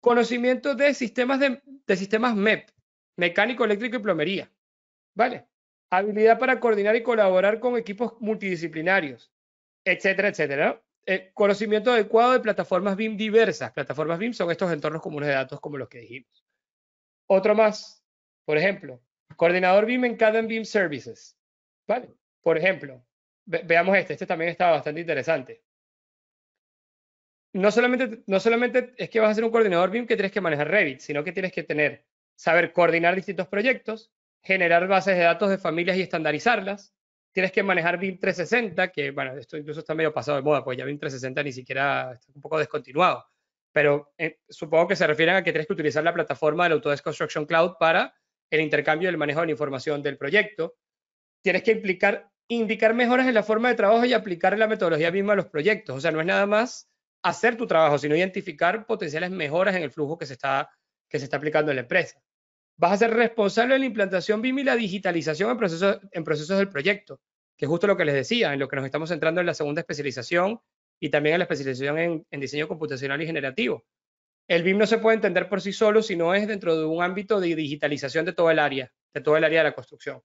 Conocimiento de sistemas, de, sistemas MEP, mecánico, eléctrico y plomería. ¿Vale? Habilidad para coordinar y colaborar con equipos multidisciplinarios, etcétera, etcétera. Eh, conocimiento adecuado de plataformas BIM diversas. Plataformas BIM son estos entornos comunes de datos como los que dijimos. Otro más, por ejemplo, coordinador BIM en en BIM Services. ¿Vale? Por ejemplo, veamos este. Este también está bastante interesante. No solamente, no solamente es que vas a ser un coordinador BIM que tienes que manejar Revit, sino que tienes que tener, saber coordinar distintos proyectos, generar bases de datos de familias y estandarizarlas. Tienes que manejar BIM 360, que bueno, esto incluso está medio pasado de moda, pues ya BIM 360 ni siquiera está un poco descontinuado. Pero eh, supongo que se refieren a que tienes que utilizar la plataforma de Autodesk Construction Cloud para el intercambio y el manejo de la información del proyecto. Tienes que implicar, indicar mejoras en la forma de trabajo y aplicar la metodología misma a los proyectos. O sea, no es nada más hacer tu trabajo, sino identificar potenciales mejoras en el flujo que se está, que se está aplicando en la empresa. Vas a ser responsable de la implantación BIM y la digitalización en procesos, en procesos del proyecto, que es justo lo que les decía, en lo que nos estamos centrando en la segunda especialización y también en la especialización en diseño computacional y generativo el BIM no se puede entender por sí solo si no es dentro de un ámbito de digitalización de todo el área, de todo el área de la construcción.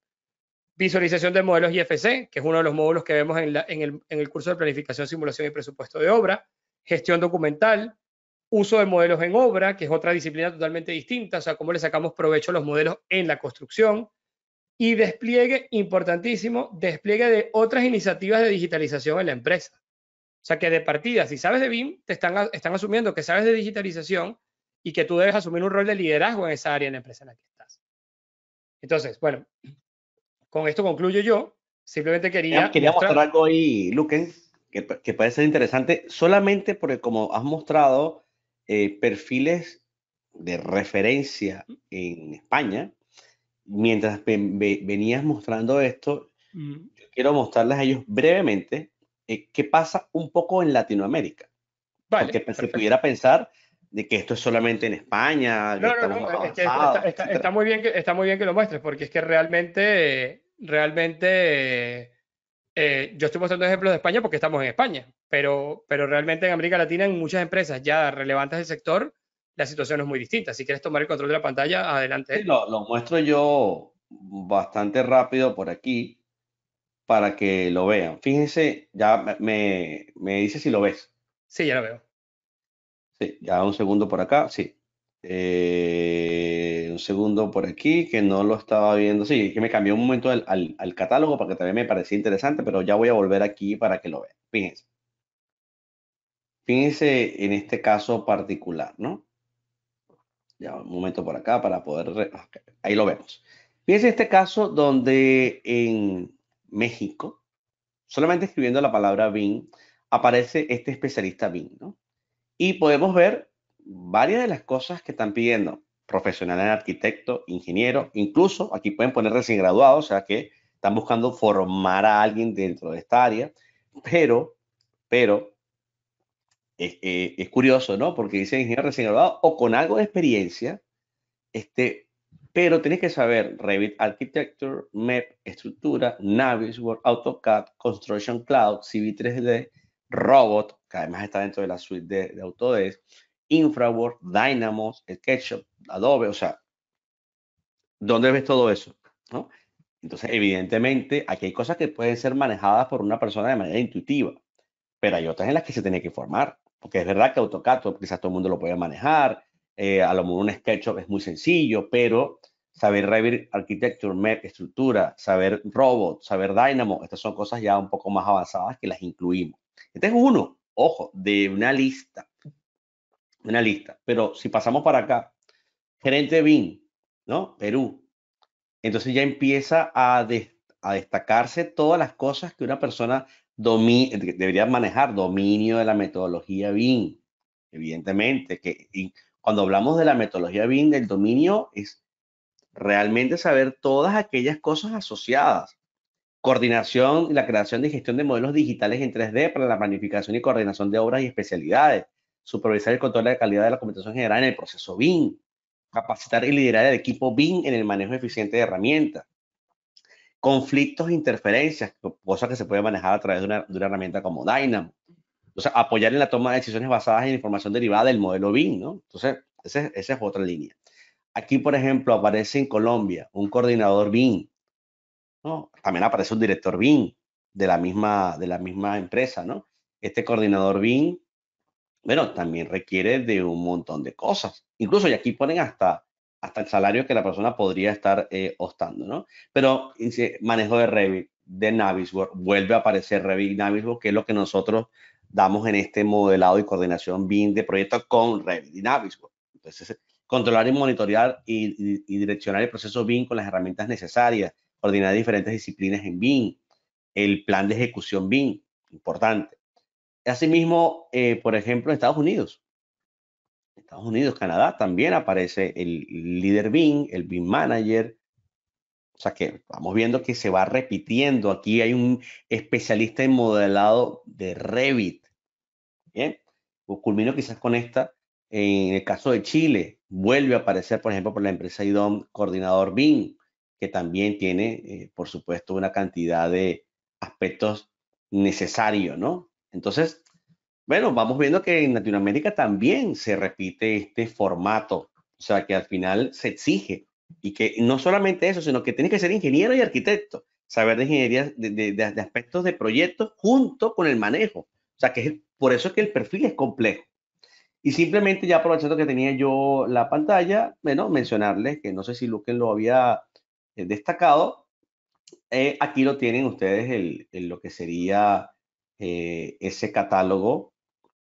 Visualización de modelos IFC, que es uno de los módulos que vemos en, el, en el curso de planificación, simulación y presupuesto de obra. Gestión documental, uso de modelos en obra, que es otra disciplina totalmente distinta, o sea, cómo le sacamos provecho a los modelos en la construcción. Y despliegue, importantísimo, despliegue de otras iniciativas de digitalización en la empresa. O sea que de partida, si sabes de BIM, te están, están asumiendo que sabes de digitalización y que tú debes asumir un rol de liderazgo en esa área en la empresa en la que estás. Entonces, bueno, con esto concluyo yo. Simplemente quería... Quería mostrar, algo ahí, Luque, que, puede ser interesante, solamente porque como has mostrado eh, perfiles de referencia en España, mientras venías mostrando esto, mm. yo quiero mostrarles a ellos brevemente eh, ¿Qué pasa un poco en Latinoamérica. Vale, Porque se pudiera pensar de que esto es solamente en España. No, no, está, muy bien que, está muy bien que lo muestres, porque es que realmente, realmente, eh, yo estoy mostrando ejemplos de España porque estamos en España, pero, pero realmente en América Latina, en muchas empresas ya relevantes del sector, la situación es muy distinta. Si quieres tomar el control de la pantalla, adelante. lo, lo muestro yo bastante rápido por aquí para que lo vean. Fíjense, ya me, dice si lo ves. Sí, ya lo veo. Sí, ya un segundo por acá, sí. Eh, un segundo por aquí, que no lo estaba viendo. Sí, que me cambió un momento al, al, para catálogo porque también me parecía interesante, pero ya voy a volver aquí para que lo vean. Fíjense. Fíjense en este caso particular, ¿no? Ya un momento por acá para poder... ahí lo vemos. Fíjense este caso donde en, México, solamente escribiendo la palabra BIM, aparece este especialista BIM, ¿no? Y podemos ver varias de las cosas que están pidiendo. Profesional en arquitecto, ingeniero, incluso aquí pueden poner recién graduados, o sea que están buscando formar a alguien dentro de esta área, pero, pero, es, eh, es curioso, ¿no? Porque dice ingeniero recién graduado o con algo de experiencia, este, pero tienes que saber Revit Architecture, MEP, Estructura, Navisworks, AutoCAD, Construction Cloud, CV3D, Robot, que además está dentro de la suite de, de Autodesk, InfraWorks, Dynamos, SketchUp, Adobe, o sea, ¿dónde ves todo eso? Entonces, evidentemente, aquí hay cosas que pueden ser manejadas por una persona de manera intuitiva, pero hay otras en las que se tiene que formar, porque es verdad que AutoCAD quizás todo el mundo lo puede manejar, eh, a lo mejor un SketchUp es muy sencillo, pero saber Revit Architecture, map estructura, saber Robot, saber Dynamo, estas son cosas ya un poco más avanzadas que las incluimos. Este es uno, ojo, de una lista, una lista. Pero si pasamos para acá, gerente BIM, ¿no? Perú. Entonces ya empieza a, a destacarse todas las cosas que una persona debería manejar, dominio de la metodología BIM, evidentemente, que cuando hablamos de la metodología BIM del dominio, es realmente saber todas aquellas cosas asociadas. Coordinación y la creación y gestión de modelos digitales en 3D para la planificación y coordinación de obras y especialidades. Supervisar el control de calidad de la computación general en el proceso BIM. Capacitar y liderar el equipo BIM en el manejo eficiente de herramientas. Conflictos e interferencias, cosas que se pueden manejar a través de una, de una herramienta como Dynamo entonces, apoyar en la toma de decisiones basadas en información derivada del modelo BIM, ¿no? Entonces, esa es, otra línea. Aquí, por ejemplo, aparece en Colombia un coordinador BIM, ¿no? También aparece un director BIM de la misma, de la misma empresa, ¿no? Este coordinador BIM, bueno, también requiere de un montón de cosas. Incluso, y aquí ponen hasta, hasta el salario que la persona podría estar hostando, eh, ostando, ¿no? Pero manejo de Revit, de Navisworks, vuelve a aparecer Revit Navisworks, que es lo que nosotros damos en este modelado y coordinación BIM de proyectos con Revit y Entonces, controlar y monitorear y, direccionar el proceso BIM con las herramientas necesarias, coordinar diferentes disciplinas en BIM, el plan de ejecución BIM, importante. Asimismo, eh, por ejemplo, en Estados Unidos, Estados Unidos, Canadá, también aparece el líder BIM, el BIM manager. O sea que vamos viendo que se va repitiendo. Aquí hay un especialista en modelado de Revit, Bien, Pues culmino quizás con esta. En el caso de Chile, vuelve a aparecer, por ejemplo, por la empresa IDOM Coordinador BIM, que también tiene, eh, por supuesto, una cantidad de aspectos necesarios, ¿no? Entonces, bueno, vamos viendo que en Latinoamérica también se repite este formato, o sea, que al final se exige y que no solamente eso, sino que tiene que ser ingeniero y arquitecto, saber de ingeniería, de, aspectos de proyectos junto con el manejo, o sea, que es por eso es que el perfil es complejo. Y simplemente ya aprovechando que tenía yo la pantalla, bueno, mencionarles que no sé si Luquen lo había eh, destacado. Eh, aquí lo tienen ustedes, el, lo que sería eh, ese catálogo,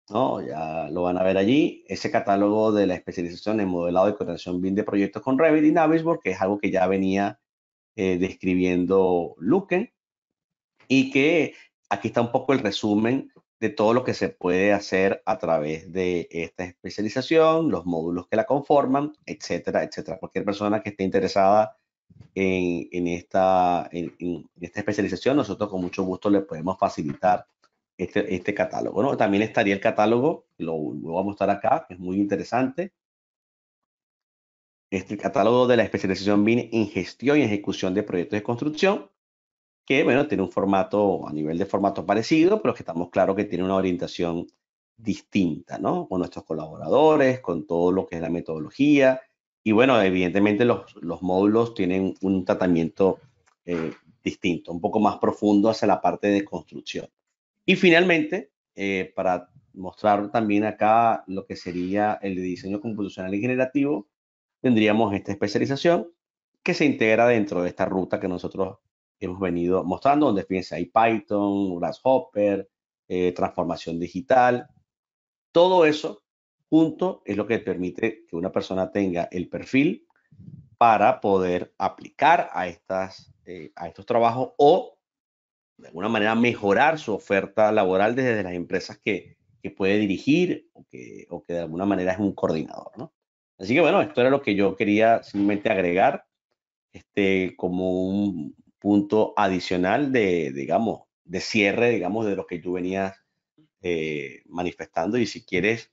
¿no? Ya lo van a ver allí, ese catálogo de la especialización en modelado y coordinación BIM de proyectos con Revit y Navisburg, que es algo que ya venía describiendo Luquen. Y que aquí está un poco el resumen de todo lo que se puede hacer a través de esta especialización, los módulos que la conforman, etcétera, etcétera. Cualquier persona que esté interesada en, esta, en, esta especialización, nosotros con mucho gusto le podemos facilitar este, este catálogo. También estaría el catálogo, lo, lo voy a mostrar acá, que es muy interesante. Este catálogo de la especialización viene en gestión y ejecución de proyectos de construcción que, bueno, tiene un formato, a nivel de formato parecido, pero que estamos claros que tiene una orientación distinta, ¿no? Con nuestros colaboradores, con todo lo que es la metodología. Y bueno, evidentemente los, módulos tienen un tratamiento eh, distinto, un poco más profundo hacia la parte de construcción. Y finalmente, eh, para mostrar también acá lo que sería el diseño computacional y generativo, tendríamos esta especialización que se integra dentro de esta ruta que nosotros hemos venido mostrando, donde fíjense, hay Python, Grasshopper, eh, transformación digital. Todo eso junto es lo que permite que una persona tenga el perfil para poder aplicar a, estas, eh, a estos trabajos o de alguna manera mejorar su oferta laboral desde las empresas que, que puede dirigir o que, o que, de alguna manera es un coordinador. ¿no? Así que bueno, esto era lo que yo quería simplemente agregar este, como un, punto adicional de, digamos, de cierre, digamos, de los que tú venías eh, manifestando. Y si quieres,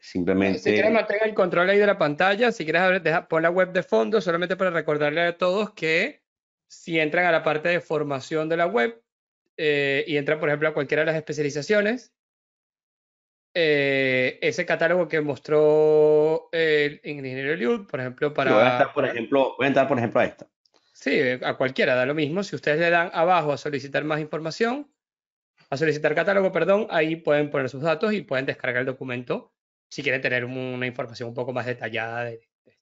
simplemente... Eh, si quieres, mantenga el control ahí de la pantalla. Si quieres, poner la web de fondo, solamente para recordarle a todos que si entran a la parte de formación de la web eh, y entran, por ejemplo, a cualquiera de las especializaciones, ese catálogo que mostró el ingeniero Liu, por ejemplo, para... por ejemplo, voy a entrar, por ejemplo, a esta. Sí, a cualquiera da lo mismo. Si ustedes le dan abajo a solicitar más información, a solicitar catálogo, perdón, ahí pueden poner sus datos y pueden descargar el documento si quieren tener una información un poco más detallada de, esto.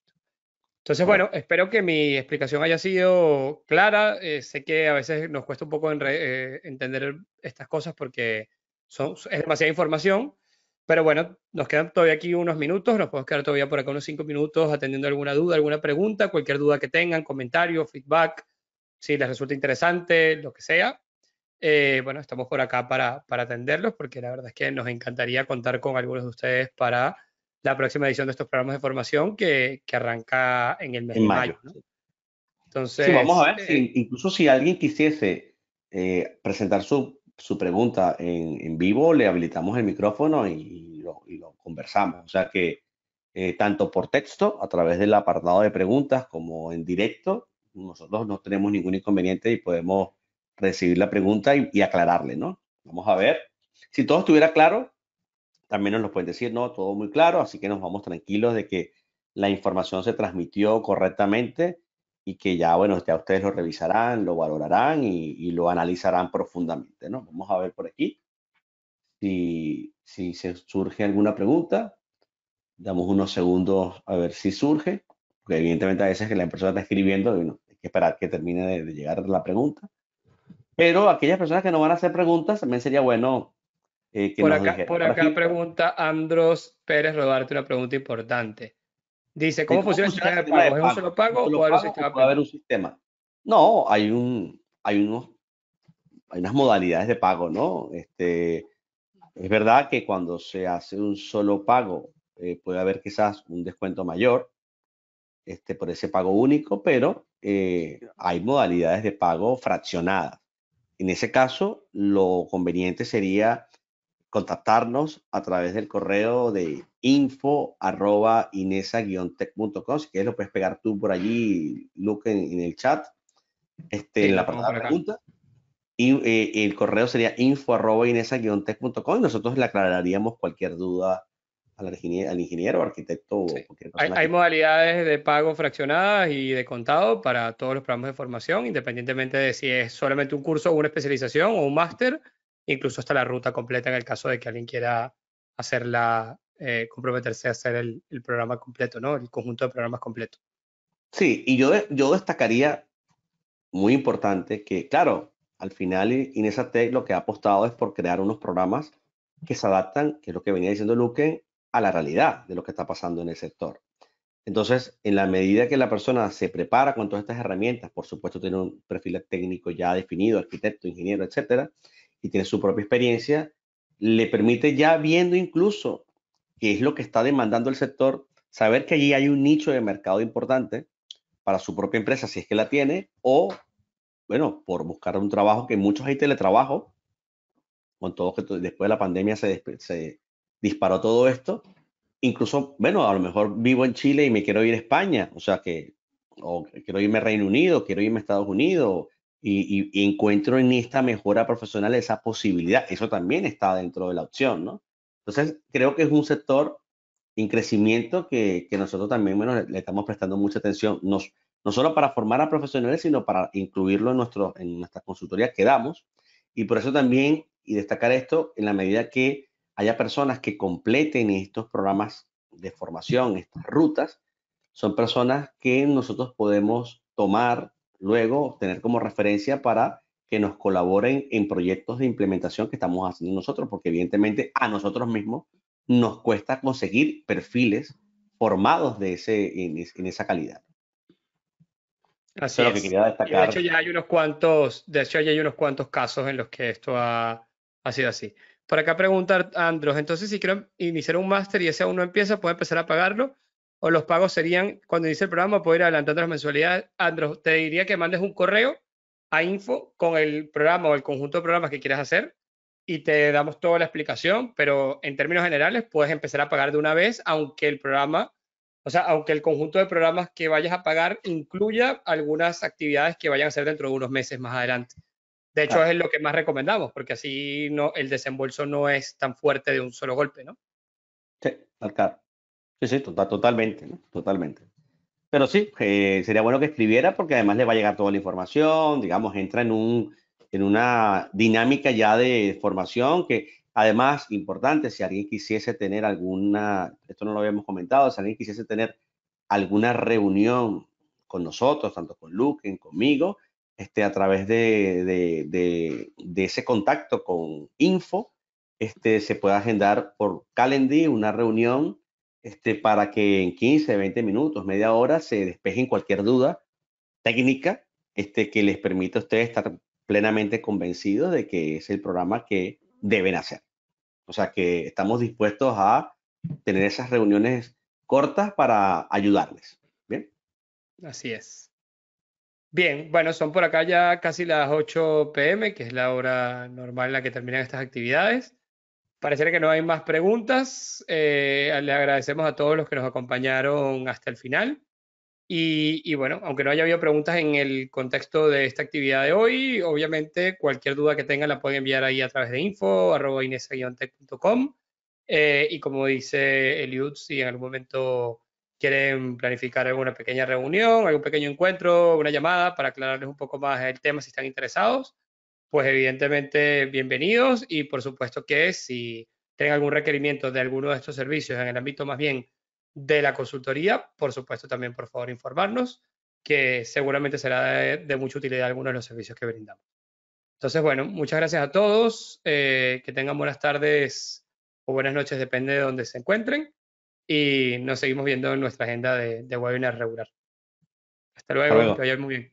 Entonces, bueno, espero que mi explicación haya sido clara. Eh, sé que a veces nos cuesta un poco eh, entender estas cosas porque son, es demasiada información. Pero bueno, nos quedan todavía aquí unos minutos, nos podemos quedar todavía por acá unos cinco minutos atendiendo alguna duda, alguna pregunta, cualquier duda que tengan, comentario, feedback, si les resulta interesante, lo que sea. Eh, bueno, estamos por acá para, para atenderlos porque la verdad es que nos encantaría contar con algunos de ustedes para la próxima edición de estos programas de formación que, que arranca en el mes de mayo. Entonces, sí, vamos a ver, eh, incluso si alguien quisiese eh, presentar su su pregunta en, vivo, le habilitamos el micrófono y, lo, conversamos. O sea que eh, tanto por texto, a través del apartado de preguntas, como en directo, nosotros no tenemos ningún inconveniente y podemos recibir la pregunta y, y aclararle, ¿no? Vamos a ver. Si todo estuviera claro, también nos lo pueden decir, ¿no? Todo muy claro, así que nos vamos tranquilos de que la información se transmitió correctamente y que ya, bueno, ya ustedes lo revisarán, lo valorarán y, lo analizarán profundamente, ¿no? Vamos a ver por aquí si, si se surge alguna pregunta. Damos unos segundos a ver si surge, porque evidentemente a veces que la persona está escribiendo, hay que esperar que termine de, llegar la pregunta. Pero aquellas personas que no van a hacer preguntas, también sería bueno eh, que por nos acá, Por acá pregunta Andros Pérez Rodarte una pregunta importante. Dice, ¿cómo, funciona el pues, sistema de pago? ¿Es un solo pago, o hay un sistema haber un sistema. No, hay, un, hay, unos, hay unas modalidades de pago, ¿no? Este, es verdad que cuando se hace un solo pago eh, puede haber quizás un descuento mayor este, por ese pago único, pero eh, hay modalidades de pago fraccionadas. En ese caso, lo conveniente sería contactarnos a través del correo de info arroba inesa-tech.com. Si quieres, lo puedes pegar tú por allí, Luke, en, el chat, este, la pregunta. Y eh, el correo sería info techcom y nosotros le aclararíamos cualquier duda al, ingeniero, al ingeniero arquitecto. O hay, hay modalidades de pago fraccionadas y de contado para todos los programas de formación, independientemente de si es solamente un curso o una especialización o un máster incluso hasta la ruta completa en el caso de que alguien quiera hacerla, eh, comprometerse a hacer el, programa completo, ¿no? El conjunto de programas completo. Sí, y yo, yo destacaría, muy importante, que claro, al final Tech lo que ha apostado es por crear unos programas que se adaptan, que es lo que venía diciendo Luque, a la realidad de lo que está pasando en el sector. Entonces, en la medida que la persona se prepara con todas estas herramientas, por supuesto tiene un perfil técnico ya definido, arquitecto, ingeniero, etcétera, y tiene su propia experiencia, le permite ya viendo incluso qué es lo que está demandando el sector, saber que allí hay un nicho de mercado importante para su propia empresa, si es que la tiene, o, bueno, por buscar un trabajo, que muchos hay teletrabajo, con todo que después de la pandemia se, disparó todo esto, incluso, bueno, a lo mejor vivo en Chile y me quiero ir a España, o sea que, o quiero irme a Reino Unido, quiero irme a Estados Unidos, y, encuentro en esta mejora profesional esa posibilidad. Eso también está dentro de la opción, ¿no? Entonces, creo que es un sector en crecimiento que, que nosotros también bueno, le, estamos prestando mucha atención, nos, no solo para formar a profesionales, sino para incluirlo en, nuestro, en nuestras consultorías que damos. Y por eso también, y destacar esto, en la medida que haya personas que completen estos programas de formación, estas rutas, son personas que nosotros podemos tomar luego tener como referencia para que nos colaboren en proyectos de implementación que estamos haciendo nosotros, porque evidentemente a nosotros mismos nos cuesta conseguir perfiles formados de ese, en, esa calidad. Eso es. Lo que quería destacar. De hecho, ya hay unos cuantos, de hecho, ya hay unos cuantos casos en los que esto ha, ha sido así. Por acá preguntar Andros, entonces si quiero iniciar un máster y ese aún no empieza, ¿puedo empezar a pagarlo? o los pagos serían cuando dice el programa poder adelantando las mensualidades. Andros, te diría que mandes un correo a info con el programa o el conjunto de programas que quieras hacer y te damos toda la explicación, pero en términos generales puedes empezar a pagar de una vez, aunque el programa, o sea, aunque el conjunto de programas que vayas a pagar incluya algunas actividades que vayan a ser dentro de unos meses más adelante. De hecho, es lo que más recomendamos, porque así no, el desembolso no es tan fuerte de un solo golpe, ¿no? Sí, claro. Sí, sí, tota-, totalmente, totalmente. Pero sí, eh, sería bueno que escribiera porque además le va a llegar toda la información, digamos, entra en, en una dinámica ya de formación que además, importante, si alguien quisiese tener alguna, esto no lo habíamos comentado, si alguien quisiese tener alguna reunión con nosotros, tanto con Luke, conmigo, este, a través de, ese contacto con info, este, se puede agendar por Calendly una reunión este, para que en 15, 20 minutos, media hora, se despejen cualquier duda técnica este, que les permita a ustedes estar plenamente convencidos de que es el programa que deben hacer. O sea que estamos dispuestos a tener esas reuniones cortas para ayudarles. Bien. Así es. Bien, bueno, son por acá ya casi las 8 pm, que es la hora normal en la que terminan estas actividades. Parece que no hay más preguntas. Eh, le agradecemos a todos los que nos acompañaron hasta el final. Y, bueno, aunque no haya habido preguntas en el contexto de esta actividad de hoy, obviamente cualquier duda que tengan la pueden enviar ahí a través de info eh, y como dice Eliud, si en algún momento quieren planificar alguna pequeña reunión, algún pequeño encuentro, una llamada para aclararles un poco más el tema si están interesados, pues evidentemente bienvenidos y por supuesto que si tienen algún requerimiento de alguno de estos servicios en el ámbito más bien de la consultoría, por supuesto también por favor informarnos, que seguramente será de, mucha utilidad alguno de los servicios que brindamos. Entonces, bueno, muchas gracias a todos, eh, que tengan buenas tardes o buenas noches, depende de dónde se encuentren, y nos seguimos viendo en nuestra agenda de, webinar regular. Hasta luego, que muy bien.